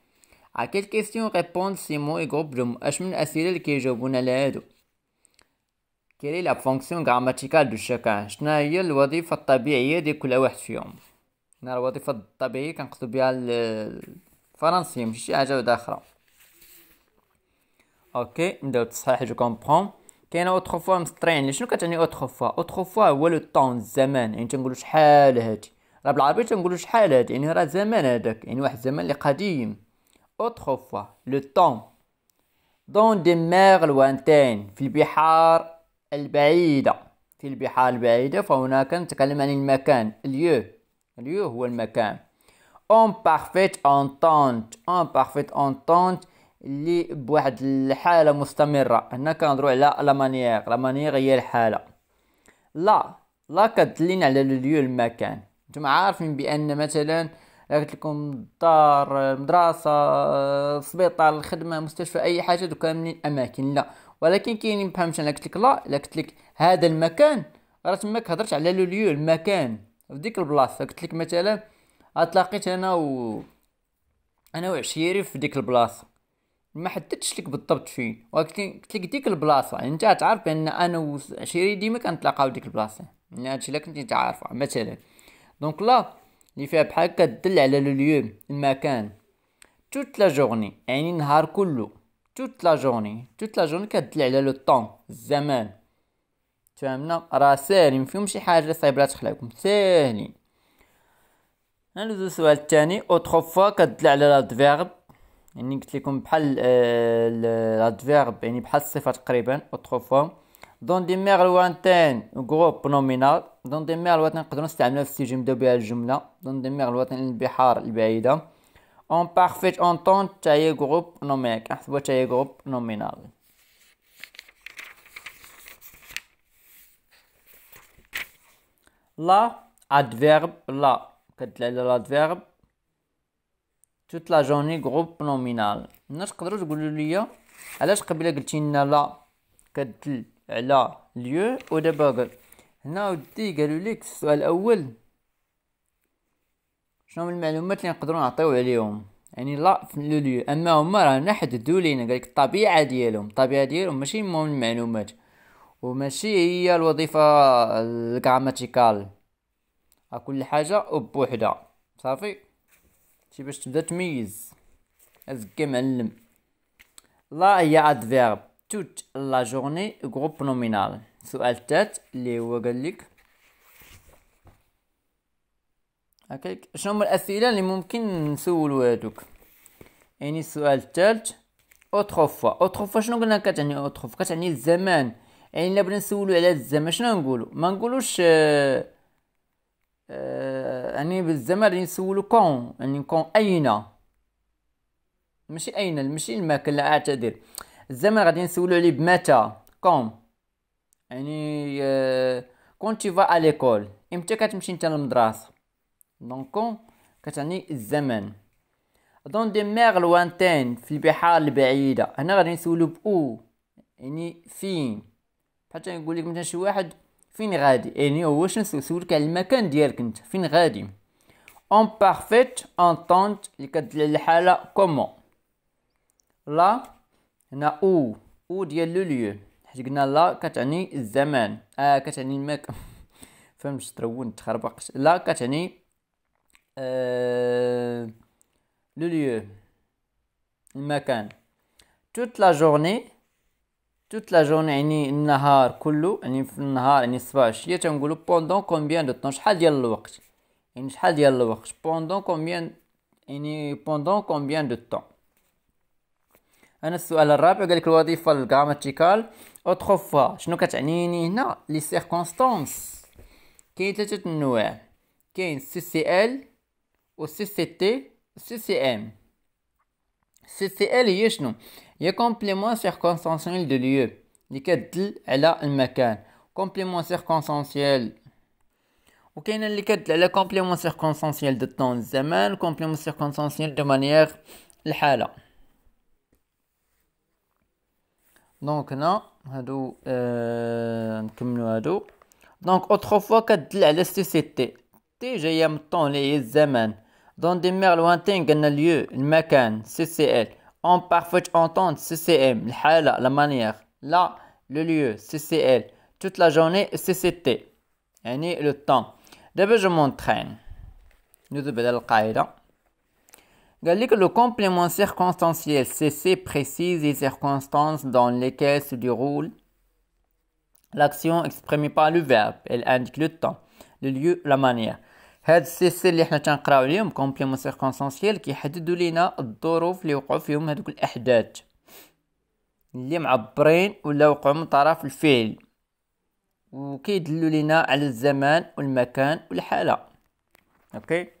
على كيستيون غيبوند سيمون اي جروب اش من الاسئله اللي كيجاوبونا لهادو كيري لا فونكسيون غراماتيكال دو شاكان شنا الوظيفه الطبيعيه ديال كل واحد فيهم هنا الوظيفه الطبيعيه كنقصدو بها الفرنسيه ماشي شي حاجه وحده اخرى اوكي نبداو التصحيح جو كومبخون كاينه اوتخ فوا مسطرين شنو كتعني اوتخ فوا اوتخ فوا هو لو طون الزمان يعني تنقولو شحال هادي راه بالعربيه تنقولو شحال هادي يعني راه زمان هداك يعني واحد الزمان اللي قديم autrefois le temps dans des mers lointaines في البحار البعيدة في البحار البعيدة فهناك نتكلم عن المكان اليو اليو هو المكان en parfaite entente en parfaite entente اللي بواحد الحالة مستمرة هنا كنهضرو على لا مانيير لا مانيير هي الحالة لا لا كتدلينا على اليو المكان نتوما عارفين بان مثلا قلت لكم دار مدرسة السبيطار الخدمه مستشفى اي حاجه دوكا من الاماكن لا ولكن كاين مفهمش انا قلت لك لا قلت لك هذا المكان راه تماك هضرت على لو ليو المكان في ديك البلاصه قلت لك مثلا اتلاقيت انا و انا وعشيري في ديك البلاصه ما حددتش لك بالضبط فين ولكن قلت لك ديك البلاصه يعني انت تعرف ان انا وعشيري ديما كنتلاقاو ديك البلاصه يعني هادشي اللي كنت تعرفه مثلا دونك لا اللي فيها بحال كدل على لو ليوم المكان توت لا جورني يعني النهار كله توت لا جورني توت لا جورني كتدل على لو طون الزمان فهمنا راه ساهلين فيهم شي حاجه صعيبه صايبه تخلعكم ساهلين ندوزو السؤال الثاني فوا كدل على لادفيرب يعني قلت لكم بحال لادفيرب يعني بحال الصفه تقريبا فوا دون دي ميغ لوانتين جروب نومينال دون دي ميغ لوانتين نقدرو نستعملها في السيجي نبداو بها الجملة دون دي ميغ لوانتين البحار البعيدة اون بارفيت اونتون تا هي جروب نومينال كنحسبوها تا هي جروب نومينال لا ادفيرب لا كدل على الادفيرب توت لا جوني جروب نومينال الناس تقدروا تقولوا لي علاش قبيله قلتي لنا لا كدل على ليو ودا قال هنا ودي قالوا لك السؤال الاول شنو من المعلومات اللي نقدروا نعطيو عليهم يعني لا في ليو اما هما رانا نحددوا لينا قالك الطبيعه ديالهم الطبيعه ديالهم ماشي مهم المعلومات وماشي هي الوظيفه الجراماتيكال كل حاجه بوحدها صافي شي باش تبدا تميز ازكي معلم لا هي ادفيرب toute la journée جروب نومينال سؤال التالت اللي هو قال لك هكاك شنو هما الاسئله اللي ممكن نسولو هادوك يعني السؤال التالت اوتروفوا اوتروفوا شنو قلنا كتعني اوتروفوا كتعني الزمان يعني الا بغينا نسولو على الزمان شنو نقولو ما نقولوش آه آه يعني بالزمان يعني نسولو كون يعني كون اين ماشي اين ماشي المكان لا اعتذر الزمن غادي نسولو عليه بمتى كوم يعني كون تي فا ليكول امتى كتمشي نتا للمدرسه دونك كون كتعني الزمن دون دي ميغ لوانتين في البحار البعيده هنا غادي نسولو بأو يعني فين حتى نقول لك مثلا شي واحد فين غادي يعني هو واش نسولك على المكان ديالك انت فين غادي اون بارفيت اونتونت اللي كدل على الحاله كومون لا هنا او او ديال لو ليو حيت قلنا لا كتعني الزمان اه كتعني الماك فهمتش ترون تخربقت لا كتعني آه لو ليو المكان توت لا جورني توت لا جورني يعني النهار كله يعني في النهار يعني الصباح الشيه تنقولوا بوندون كومبيان دو طون شحال ديال الوقت يعني شحال ديال الوقت بوندون كومبيان يعني بوندون كومبيان دو طون انا السؤال الرابع قال لك الوظيفه الجراماتيكال فوا شنو كتعنيني هنا لي سيركونستانس كاين ثلاثه النواع كاين سي سي ال و سي سي تي سي سي ام سي سي ال هي شنو هي كومبليمون سيركونستانسيال دو ليو اللي كدل على المكان كومبليمون سيركونستانسيال وكاين اللي كدل على كومبليمون سيركونستانسيال دو طون الزمان كومبليمون سيركونستانسيال دو مانيير الحاله Euh, Donc, autrefois, quand il y a le CCT, il y a le temps de faire des zamens. Dans des mers lointaines, il y a un lieu, un mécan, CCL. En parfaite entente, CCM, la manière. Là, le lieu, CCL. Toute la journée, CCT. Il le temps. D'abord, je m'entraîne. Nous devons le que le complément circonstanciel CC précise les circonstances dans lesquelles se déroule l'action exprimée par le verbe. Elle indique le temps, le lieu, la manière. هاد السيسي اللي حنا تنقراو اليوم كومبليمون سيركونسونسيال كيحددوا لينا الظروف اللي وقعوا فيهم هذوك الاحداث اللي معبرين ولا وقعوا من طرف الفعل وكيدلوا لينا على الزمان والمكان والحاله اوكي okay.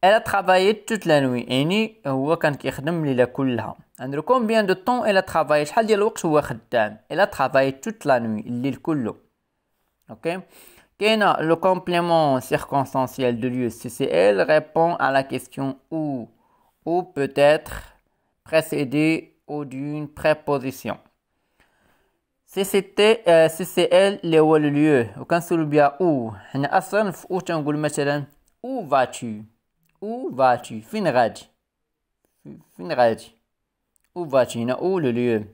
Elle a travaillé toute la nuit Et euh, de temps elle a travaillé شحال ديال elle a travaillé toute la nuit الليل كله OK? circonstanciel le complément circonstanciel de lieu CCL répond à la question où ».« ou peut-être précédé ou d'une préposition CCL euh, le lieu où vas-tu او فاتي فين غادي فين غادي او فاتي هنا où le lieu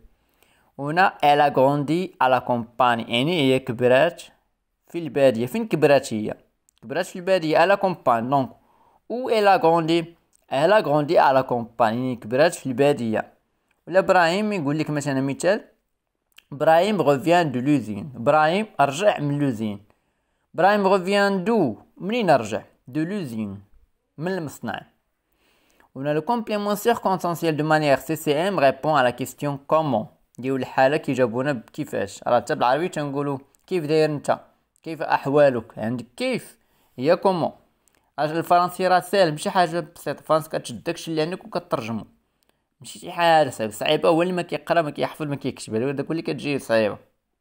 هنا الا a grandi à la يعني هي كبرات في البادية فين كبرات هي كبرات في البادية à la campagne donc où elle a grandi elle a grandi à يعني كبرات في البادية ولا ابراهيم يقول لك مثلا مثال ابراهيم غوفيان دو لوزين ابراهيم رجع من لوزين ابراهيم غوفيان دو منين رجع دو لوزين من المصنع On a le complément circonstanciel de manière CCM répond à la question comment ديو الحالة كيجاوبونا بكيفاش راه حتى بالعربي تنقولو كيف داير نتا كيف احوالك عندك كيف هي كومون اجل الفرنسي راه ساهل ماشي حاجه بسيطه فرنسا كتشدكش اللي عندك وكترجمو ماشي شي حاجه صعيبه صعيبه هو اللي ما كيقرا ما كيحفظ ما كيكتب هذاك اللي كتجي صعيبه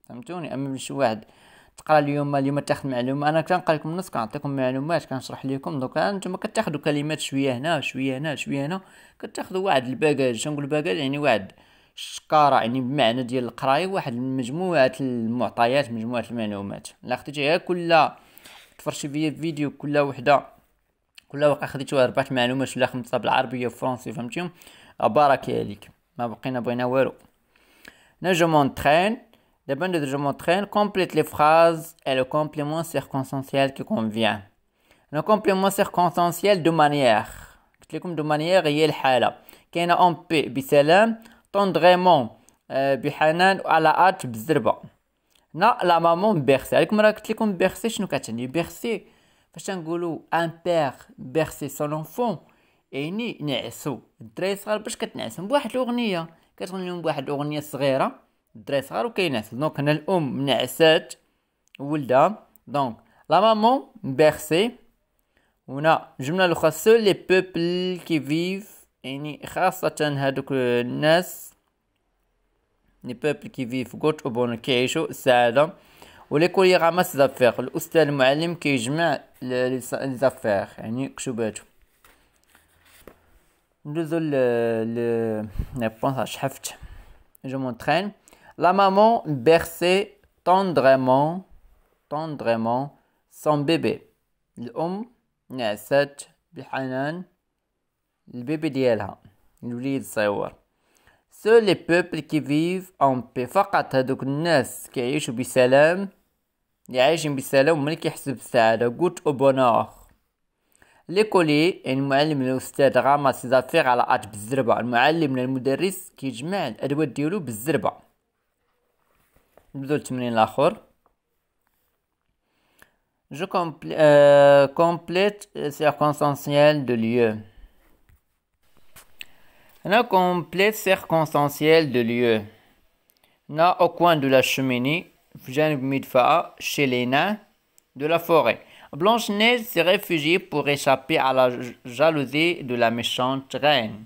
فهمتوني اما شي واحد تقرا اليوم اليوم تاخذ معلومه انا كنقرا لكم النص كنعطيكم معلومات كنشرح لكم دوكا نتوما كتاخذوا كلمات شويه هنا شويه هنا شويه هنا كتاخذوا واحد الباجاج شنقول باجاج يعني واحد الشكاره يعني بمعنى ديال القرايه واحد مجموعه المعطيات مجموعه المعلومات الا خديتيها غير كل تفرشي فيا فيديو كل وحده كل واقع خديت واحد ربعه معلومات ولا خمسه بالعربيه والفرنسي فهمتيهم بارك عليك ما بقينا بغينا والو نجم ترين je vous de traîne complète les phrases et le complément circonstanciel qui convient. Le complément circonstanciel de manière. comme de manière هي الحالة. un on paix, بسلام tendrement بحنان a لا مامون بيرسي. قلت لكم بيرسي شنو كتعني بيرسي فاش ان بير بيرسي انفون نعسو الدراري a باش Il بواحد كتغني لهم بواحد petite. الدري صغار وكينعس دونك هنا الام نعسات ولدها دونك لا مامون بيرسي هنا جملة الاخرى سو لي بوبل كي فيف يعني خاصه هادوك الناس لي بوبل كي فيف غوت بون كيعيشو السعاده ولي كولي غامس زافير الاستاذ المعلم كيجمع لي زافير يعني كشوباتو ندوزو ل ل ريبونس شحفت جو مونترين La maman berçait tendrement, tendrement son bébé. الأم نعسات بحنان البيبي ديالها الوليد صغير سو لي بوبل كي فيف اون بي فقط هادوك الناس كيعيشوا بسلام اللي عايشين بسلام هما اللي كيحسوا بالسعاده جوت او بونور لي كولي المعلم الاستاذ غامر سيزافير على ات بالزربه المعلم المدرس كيجمع الادوات ديالو بالزربه je euh, complète Je complète circonstanciel de lieu Je complète circonstanciel de lieu au coin de la cheminée chez les nains de la forêt Blanche-Neige s'est réfugiée pour échapper à la jalousie de la méchante reine.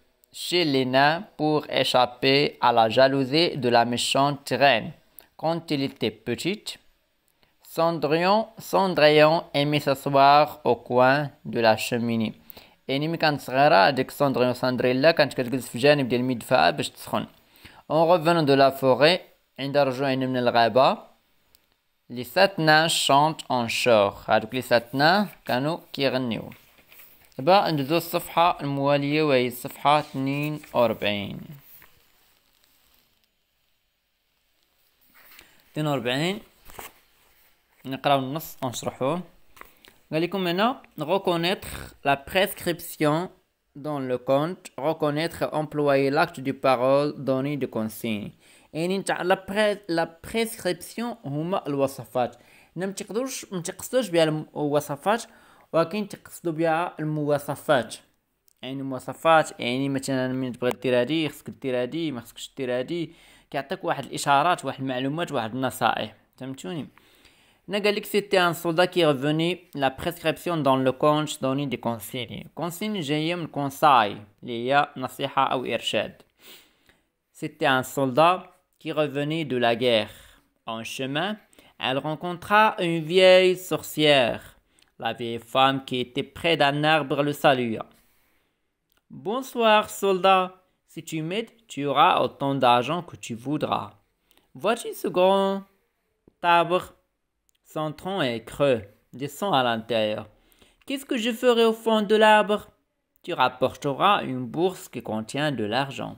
chez les nains pour échapper à la jalousie de la méchante reine quand il était petit. Cendrillon, aimait s'asseoir au coin de la cheminée. Et nous quand sera avec Cendrillon Cendrilla quand quelque chose fait une belle de bestron. En revenant de la forêt, un darjo et nous Les sept nains chantent en chœur. Alors les sept nains, chantent en يبقى ندوزو الصفحة الموالية وهي الصفحة اثنين وربعين اثنين وربعين نقراو النص ونشرحوه قال لكم هنا reconnaître la prescription dans le compte reconnaître employer لاكت دو parole دوني دو consigne يعني تاع لا بريس لا بريسكريبسيون هما الوصفات ما تقدروش بها الوصفات ولكن تقصدوا بها المواصفات يعني مواصفات يعني مثلا من تبغي دير هادي خصك دير هادي ما خصكش دير هادي كيعطيك واحد الاشارات واحد المعلومات واحد النصائح فهمتوني هنا قال لك سيتي ان سولدا كي ريفوني لا بريسكريبسيون دون لو كونش دوني دي كونسيلي كونسيلي جايه من كونساي اللي هي نصيحه او ارشاد سيتي ان سولدا كي ريفوني دو لا غير en chemin elle rencontra une vieille sorcière La vieille femme qui était près d'un arbre le salua. Bonsoir, soldat. Si tu m'aides, tu auras autant d'argent que tu voudras. Voici ce grand arbre Son tronc est creux. Descends à l'intérieur. Qu'est-ce que je ferai au fond de l'arbre Tu rapporteras une bourse qui contient de l'argent.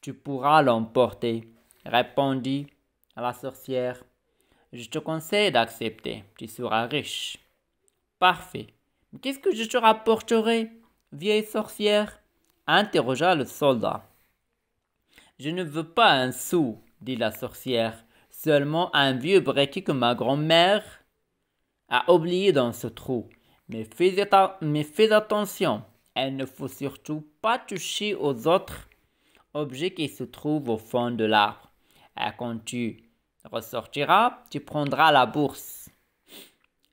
Tu pourras l'emporter, répondit la sorcière. Je te conseille d'accepter, tu seras riche. Parfait. Qu'est-ce que je te rapporterai, vieille sorcière interrogea le soldat. Je ne veux pas un sou, dit la sorcière, seulement un vieux briquet que ma grand-mère a oublié dans ce trou. Mais fais, attention, elle ne faut surtout pas toucher aux autres objets qui se trouvent au fond de l'arbre. quand tu ressortiras, tu prendras la bourse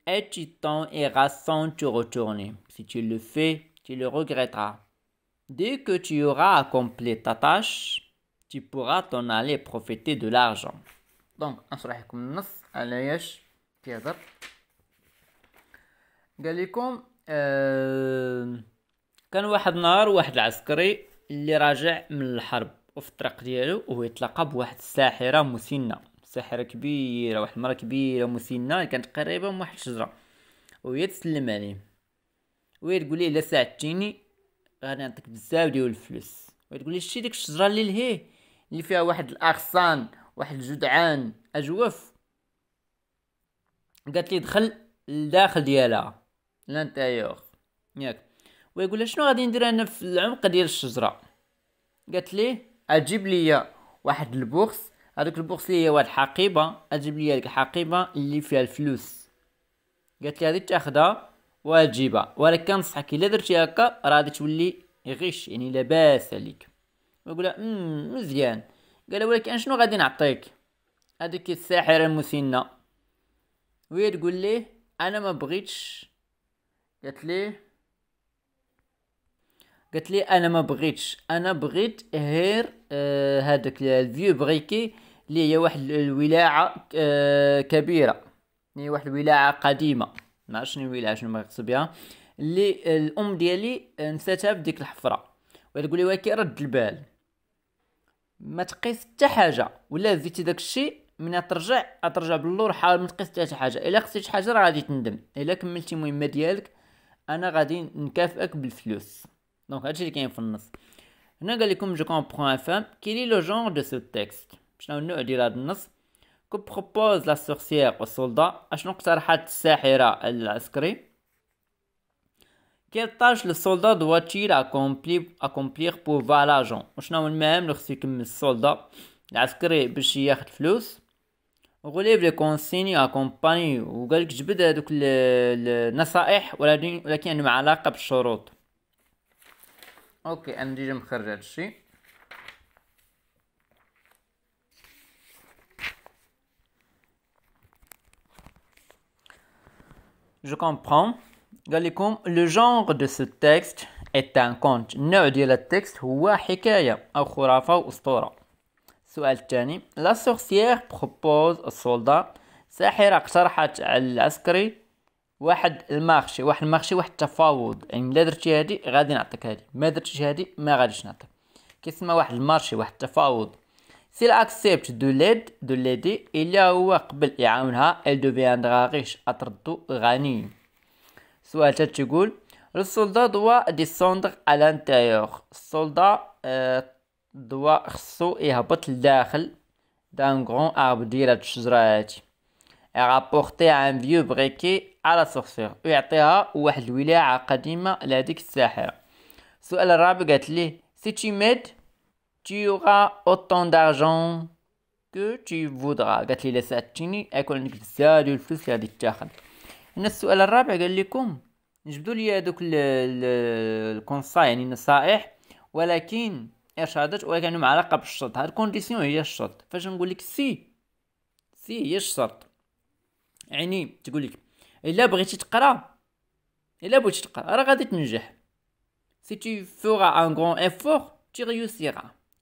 et tu t'en iras sans te retourner. Si tu le fais, tu le regretteras. Dès que tu auras accompli ta tâche, tu pourras t'en aller profiter de l'argent. Donc, on لكم النص على ايش تقدر قال لكم آه كان واحد النهار واحد العسكري اللي راجع من الحرب وفي الطريق ديالو وهو بواحد ساحره كبيره واحد المراه كبيره مسنه كانت قريبه من واحد الشجره وهي تسلم عليه وهي تقول ليه الا ساعدتيني غادي نعطيك بزاف ديال الفلوس وهي تقول ليه شتي ديك الشجره اللي لهيه اللي فيها واحد الاغصان واحد الجدعان اجوف قالت لي دخل لداخل ديالها لانتيور ياك ويقول لها شنو غادي ندير انا في العمق ديال الشجره قالت لي اجيب لي واحد البوكس هذوك البورصيه هي واحد الحقيبه اجيب لي هذيك الحقيبه اللي فيها الفلوس قالت لي هذه تاخذها وتجيبها ولكن كنصحك الا درتي هكا راه غادي تولي غش يعني لاباس عليك ويقول امم مزيان قال ولكن شنو غادي نعطيك هذيك الساحره المسنه وهي تقول لي انا ما بغيتش قالت لي قالت لي انا ما بغيتش انا بغيت غير آه، هذاك الفيو بريكي اللي هي واحد الولاعه آه، كبيره اللي هي واحد الولاعه قديمه ما شنو الولاعه شنو مغصب بها اللي الام ديالي نساتها في ديك الحفره وتقول لي ولكن رد البال ما تقيس حتى حاجه ولا زيتي داك الشيء من ترجع ترجع باللور حاول ما تقيس حتى حاجه الا قسيت شي حاجه راه غادي تندم الا كملتي المهمه ديالك انا غادي نكافئك بالفلوس دونك هادشي اللي كاين في النص هنا قال لكم جو كومبرون فام كيلي لو جونغ دو سو تيكست باش ديال لهاد النص كو بروبوز لا سورسيير والسولدا اشنو اقترحت الساحرة العسكري كي طاج للسولدا دوا تشيل اكومبلي اكومبليغ بور فا لاجون وشنو المهام لو خصو يكمل السولدا العسكري باش ياخد فلوس غوليف لي كونسيني اكومباني وقالك جبد هادوك النصائح ولكن عندهم علاقة بالشروط اوكي انا ديجا مخرج هادشي je comprends قال لو جونغ دو سو تيكست est ان كونت النوع ديال التكست هو حكاية أو خرافة او اسطوره السؤال الثاني لا سورسيير بروبوز السولدا ساحرة اقترحت على العسكري واحد المارشي واحد المارشي واحد التفاوض يعني لا درتي هادي غادي نعطيك هادي ما درتيش هادي ما غاديش نعطيك كيسمى واحد المارشي واحد التفاوض S'il accepte de l'aide, de l'aider, il y a elle deviendra riche. Soit تقول le soldat doit descendre à l'intérieur. Le soldat euh, doit يهبط لداخل d'un grand arbre ديال هاد الشجرة هادي. Et rapporter un vieux briquet à la sorcière. ويعطيها واحد الولاعة قديمة لهاديك الساحرة. السؤال الرابع قالت ليه si tu m'aides tu auras autant d'argent que tu voudras قالت لي لساتيني اكل عندك بزاف ديال الفلوس اللي غادي تاخذ هنا السؤال الرابع قال لكم جبدوا لي هذوك الكونسا يعني النصائح ولكن ارشادات ولكن عندهم علاقه بالشرط هاد الكونديسيون هي الشرط فاش نقول لك سي سي هي الشرط يعني تقول لك الا بغيتي تقرا الا بغيتي تقرا راه غادي تنجح سي تي فورا ان غون افور تي ريوسيرا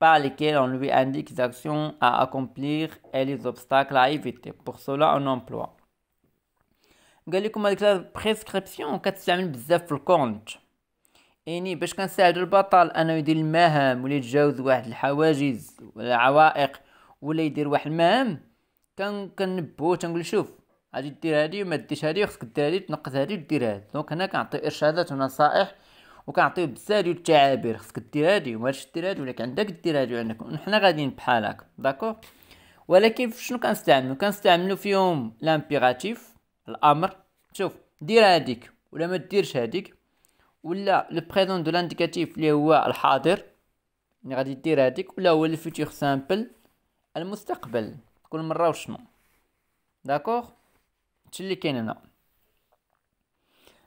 par lesquelles on lui indique les actions à accomplir et les obstacles à éviter pour cela on emploie قال لكم هذيك البريسكريبسيون كتستعمل بزاف في الكونت يعني باش كنساعد البطل انه يدير المهام ولا يتجاوز واحد الحواجز ولا عوائق ولا يدير واحد المهام كان كنبوه تنقول شوف غادي دير هادي وما ديرش هادي خصك دير هادي تنقص هادي ودير هادي دونك هنا كنعطي ارشادات ونصائح وكنعطيو بزاف ديال التعابير خصك دير هادي وماش دير هادي ولكن عندك دير هادي عندك حنا غاديين بحال هكا داكور ولكن شنو كنستعملو كنستعملو فيهم لامبيراتيف الامر شوف دير هاديك ولا ما ديرش هاديك ولا لو بريزون دو لانديكاتيف اللي هو الحاضر اللي يعني غادي دير هاديك ولا هو الفيتور سامبل المستقبل كل مره وشنو داكور هادشي اللي كاين هنا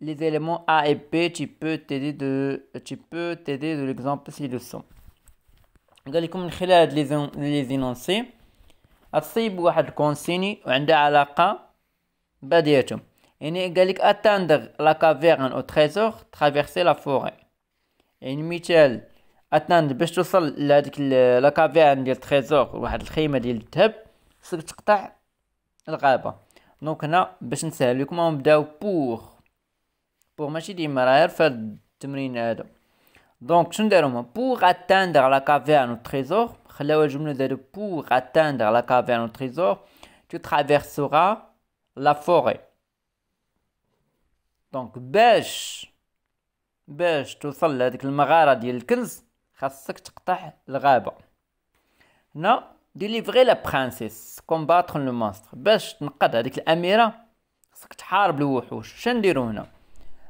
les éléments A et B, tu peux t'aider de, tu peux t'aider de l'exemple ci-dessous. قال لكم من خلال لي زينونسي تصيب واحد كونسيني وعندها علاقة et يعني قال لك اتاندر لا كافيرن او تريزور ترافيرسي la فوري يعني مثال اتاند باش توصل لهاديك لا كافيرن ديال تريزور واحد ديال الذهب خصك تقطع دونك هنا باش نسهل لكم pour Donc, pour atteindre la caverne au trésor, pour atteindre la caverne au trésor, tu traverseras la forêt. Donc, Besh, Besh, tu de la Marara d'Ilkins, le Non, délivrer la princesse, combattre le monstre. Besh, tu le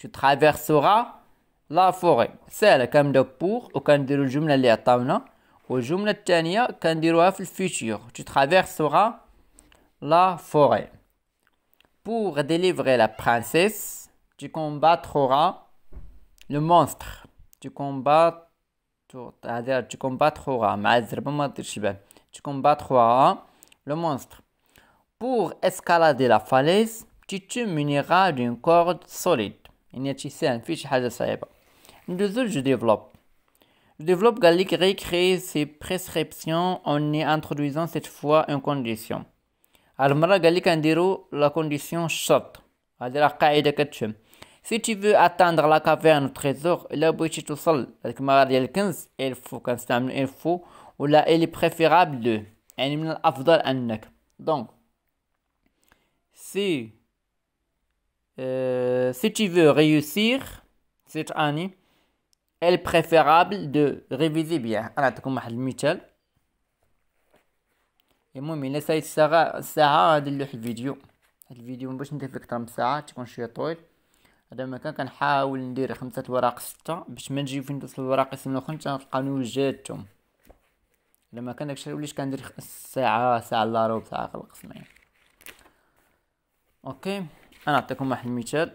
tu traverseras la forêt c'est le بور وكنديرو le اللي عطاونا والجمله الثانيه كنديروها le futur. tu traverseras la forêt pour délivrer la princesse tu combattras le monstre tu combattras tu combattras tu combattras le monstre pour escalader la falaise tu te muniras d'une corde solide n'y a مفيش حاجه صعيبه ندوزو جو ديفلوب je développe Galic créer ses prescriptions en y introduisant cette fois une condition. alors قال نديرو لا كونديسيون شرط tu راه atteindre كتشم سي trésor et اتاندغ لا كافيرن il faut il il faut, Il Donc, si... Euh, si tu veux réussir cette année, est préférable de réviser bien. أنا أعطيكم واحد المثال. المهم إلا سايت الساعة الساعة غادي vidéo. الفيديو. هاد الفيديو باش ندير فيه أكثر من ساعة تيكون شوية طويل. هذا مكان كنحاول ندير خمسة الوراق ستة باش ما نجي فين توصل الوراق اسم يسمى الأخرين تنلقاو وجهاتهم. لما كان داكشي وليت كندير ساعة ساعة الا ربع ساعة خلق سمعين. اوكي انا نعطيكم واحد المثال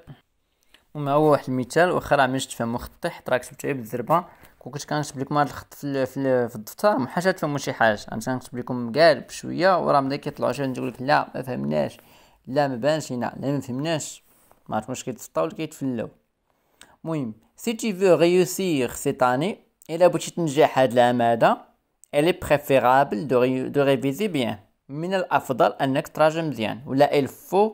وما هو واحد المثال واخا راه مش تفهم خطي حيت راه كتبت عيب بالزربه كون كنت كنكتب لكم هذا الخط في, في, في الدفتر ما حاجه تفهموا شي حاجه انا كنكتب لكم كاع بشويه وراه ملي كيطلعوا شي نقول لك لا ما فهمناش لا ما بانش هنا لا ما فهمناش ما عرفتش واش كيتسطاو ولا كيتفلاو المهم سي تي فو ريوسير سيت اني الا بغيتي تنجح هاد العام هذا الي بريفيرابل دو ريفيزي بيان من الافضل انك تراجع مزيان ولا الفو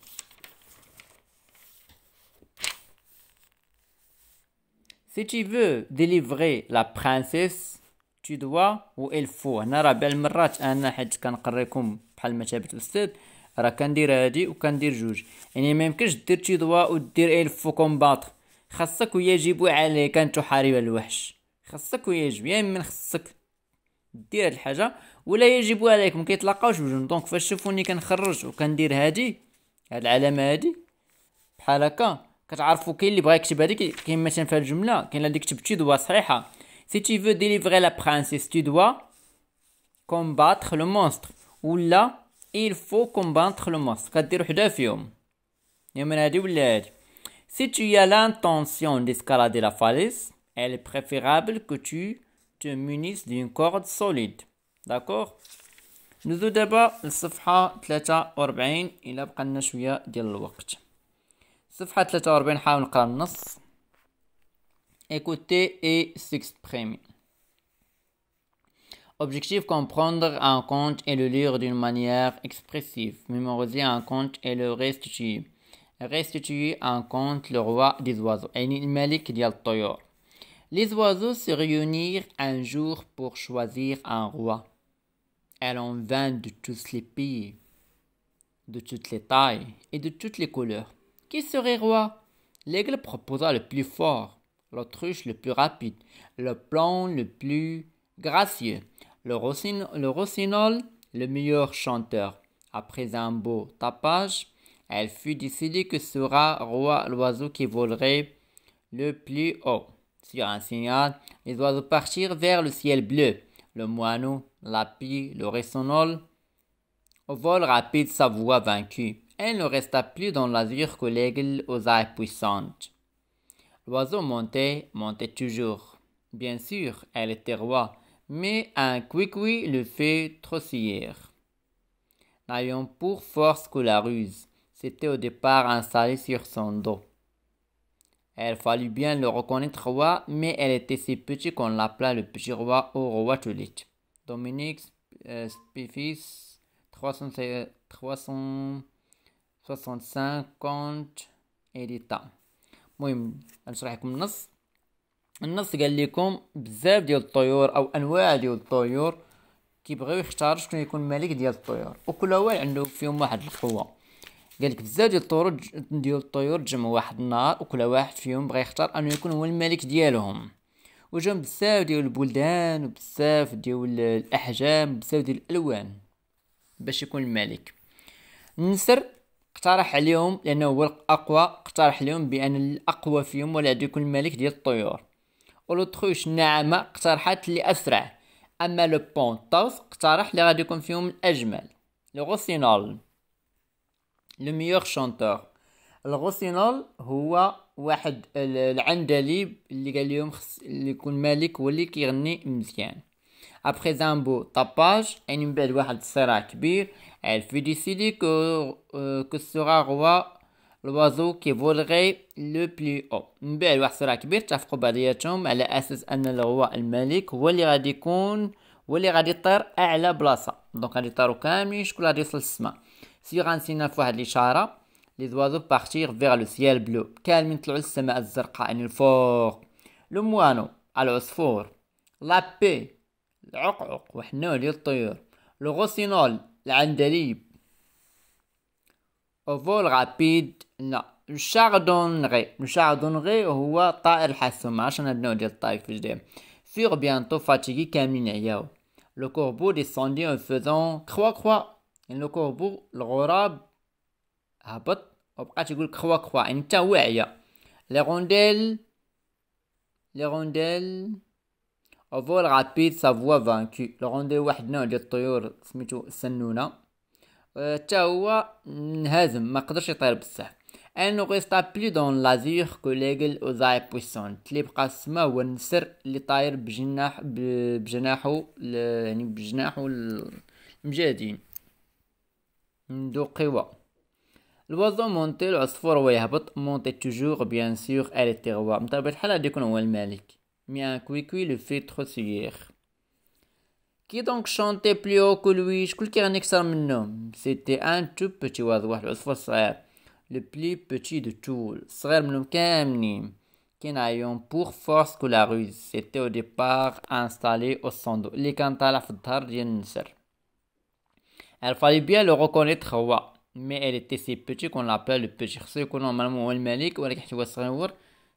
Si tu veux délivrer la princesse, tu dois ou il faut. هنا راه بالمرات انا حيت كنقريكم بحال ما تابت الاستاذ راه كندير هادي وكندير جوج يعني ما يمكنش دير تي دوا ودير il فو combattre خاصك ويجب عليك ان تحارب الوحش خاصك ويجب يا يعني من خاصك دير هاد الحاجه ولا يجب عليك ما كيتلاقاوش بجوج دونك فاش شوفوني كنخرج وكندير هادي هاد العلامه هادي بحال هكا كتعرفوا كاين اللي بغا يكتب هذيك كاين مثلا في الجمله كاين اللي كتب تي دوا صحيحه سي تي فو ديليفري لا برانسيس تي دوا كومباتر لو مونستر ولا il faut combattre le monstre كدير وحده فيهم يا من هادي ولا هادي Si tu as l'intention d'escalader la falaise, elle est préférable que tu te munisses d'une corde solide. D'accord ندوز دابا للصفحة 43 إلا بقى لنا شوية ديال الوقت صفحة 43 نحاول نقرا Écoutez et s'exprimer. Objectif comprendre un conte et le lire d'une manière expressive. Mémoriser un conte et le restituer. Restituer un conte le roi des oiseaux. Les oiseaux se réunirent un jour pour choisir un roi. Elles ont vingt de tous les pays, de toutes les tailles et de toutes les couleurs. Qui serait roi L'aigle proposa le plus fort, l'autruche le plus rapide, le plomb le plus gracieux, le, rossinol le meilleur chanteur. Après un beau tapage, elle fut décidée que sera roi l'oiseau qui volerait le plus haut. Sur un signal, les oiseaux partirent vers le ciel bleu. Le moineau, l'api, le rossinol au vol rapide, sa voix vaincue elle ne resta plus dans l'azur que l'aigle aux ailes puissantes. L'oiseau montait, montait toujours. Bien sûr, elle était roi, mais un couicoui le fait trossir. N'ayant pour force que la ruse, c'était au départ installé sur son dos. Elle fallut bien le reconnaître roi, mais elle était si petite qu'on l'appela le petit roi au roi Tulit. Dominique Spiffis, 300, 300 65 كونت إديتا المهم نشرح لكم النص النص قال لكم بزاف ديال الطيور او انواع ديال الطيور كيبغيو يختار شكون يكون ملك ديال الطيور وكل واحد عنده فيهم واحد القوه قال لك بزاف ديال الطيور ديال الطيور جمعوا واحد النار وكل واحد فيهم بغى يختار انه يكون هو الملك ديالهم وجم بزاف ديال البلدان وبزاف ديال الاحجام بزاف ديال الالوان باش يكون الملك النسر اقترح عليهم لانه هو الاقوى اقترح عليهم بان الاقوى فيهم ولد يكون الملك ديال الطيور ولوتروش الناعمه اقترحت اللي اسرع اما لو بون طوف اقترح اللي غادي يكون فيهم الاجمل الغوسينول لو ميور شونتور الغوسينول هو واحد العندليب اللي قال لهم خص اللي يكون ملك هو اللي كيغني مزيان ابخي زامبو طاباج يعني من بعد واحد الصراع كبير Elle fut décidée que, euh, que sera roi الوازو كيفولغي لو بلي او من بعد واحد الصراع كبير تفقوا بعضياتهم على اساس ان الغوا الملك هو اللي غادي يكون هو اللي غادي يطير اعلى بلاصه دونك غادي يطيروا كاملين شكون غادي يوصل للسما سي غانسينا في واحد الاشاره لي زوازو بارتير فيغ لو سيال بلو كاملين طلعوا للسماء الزرقاء يعني الفوق لو موانو العصفور لابي العقعق وحنا لي الطيور لو غوسينول العندليب فول رابيد لا شاردونغي شاردونغي هو طائر حثوم عشان هاد النوع ديال الطائر كيفاش داير فيغ بيانتو فاتيكي كاملين عياو لو كوربو ديسوندي اون فوزون كخوا كخوا يعني لو كوربو الغراب هبط وبقى تيقول كخوا كخوا يعني تا هو عيا لي غونديل لي غونديل اوفول غابيد سافوا فانكي لو لغوندي واحد نوع ديال الطيور سميتو السنونة حتى هو انهزم ما قدرش يطير بصح نو غيستا بلي دون لازيغ كو ليغل او زاي بويسون اللي بقى السما هو النسر اللي طاير بجناح بجناحو يعني بجناحو المجادين ذو قوة الوضو مونتي العصفور ويهبط مونتي توجور بيان سيغ الي تيغوا بطبيعة الحال غادي يكون هو الملك qui le fait trottiller. Qui donc chantait plus haut que lui C'était un tout petit oiseau, le plus petit de tous. qui n'ayant pour force que la ruse. C'était au départ installé au sando. Les Elle fallait bien le reconnaître mais elle était si petite qu'on l'appelle le petit. C'est que normalement, le malik ou le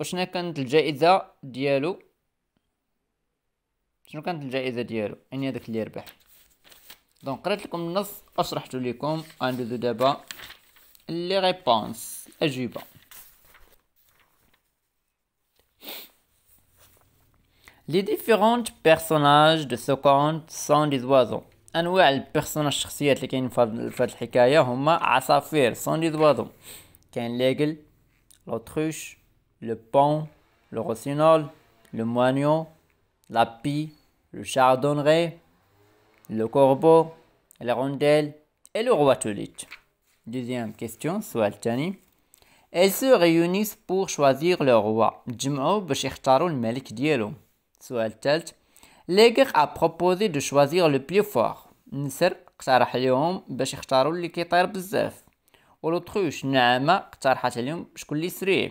وشنا كانت الجائزة ديالو شنو كانت الجائزة ديالو يعني هذاك اللي ربح دونك قريت لكم النص شرحته لكم عندو دابا لي ريبونس اجوبة Les différents personnages de ce conte sont des oiseaux. انواع البيرسوناج الشخصيات اللي كاين في هاد الحكايه هما عصافير سون دي دوادو كاين ليغل لوتروش le pont, le rossignol, le moignon, la pie, le chardonneret, le corbeau, la rondelle et le roitelite. Deuxième question, Swaltani. Elles se réunissent pour choisir le roi. Jim'ou باش يختاروا الملك ديالهم. سؤال a proposé de choisir le plus fort. نسر اقترح لهم باش يختاروا اللي كيطير بزاف. والأطروش نعمة اقترحت شكون اللي سريع.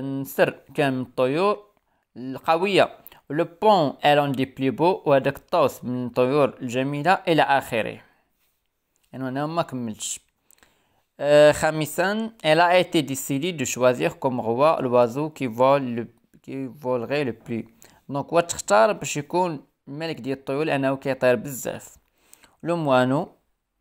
نسر كان من الطيور القويه لو بون الون دي بلي بو وهذاك الطوس من الطيور الجميله الى اخره يعني انا ما كملتش Euh, Khamisan, elle a été décidée de choisir comme كي فول qui, vole le, qui لو le دونك Donc, وتختار باش يكون الملك ديال الطيور انه كيطير بزاف لو موانو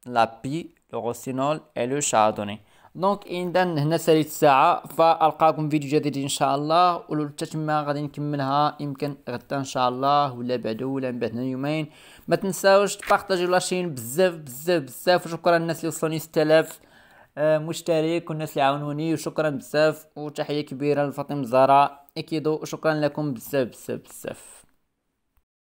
لابي لو غوسينول اي لو شادوني دونك اذا هنا ساليت الساعه فالقاكم فيديو جديد ان شاء الله والتتمه غادي نكملها يمكن غدا ان شاء الله ولا بعدو ولا من بعد يومين ما تنساوش تبارطاجيو لاشين بزاف بزاف بزاف وشكرا الناس اللي وصلوني 6000 آه، مشترك والناس اللي عاونوني وشكرا بزاف وتحيه كبيره لفاطمه زهراء اكيدو شكرا لكم بزاف بزاف بزاف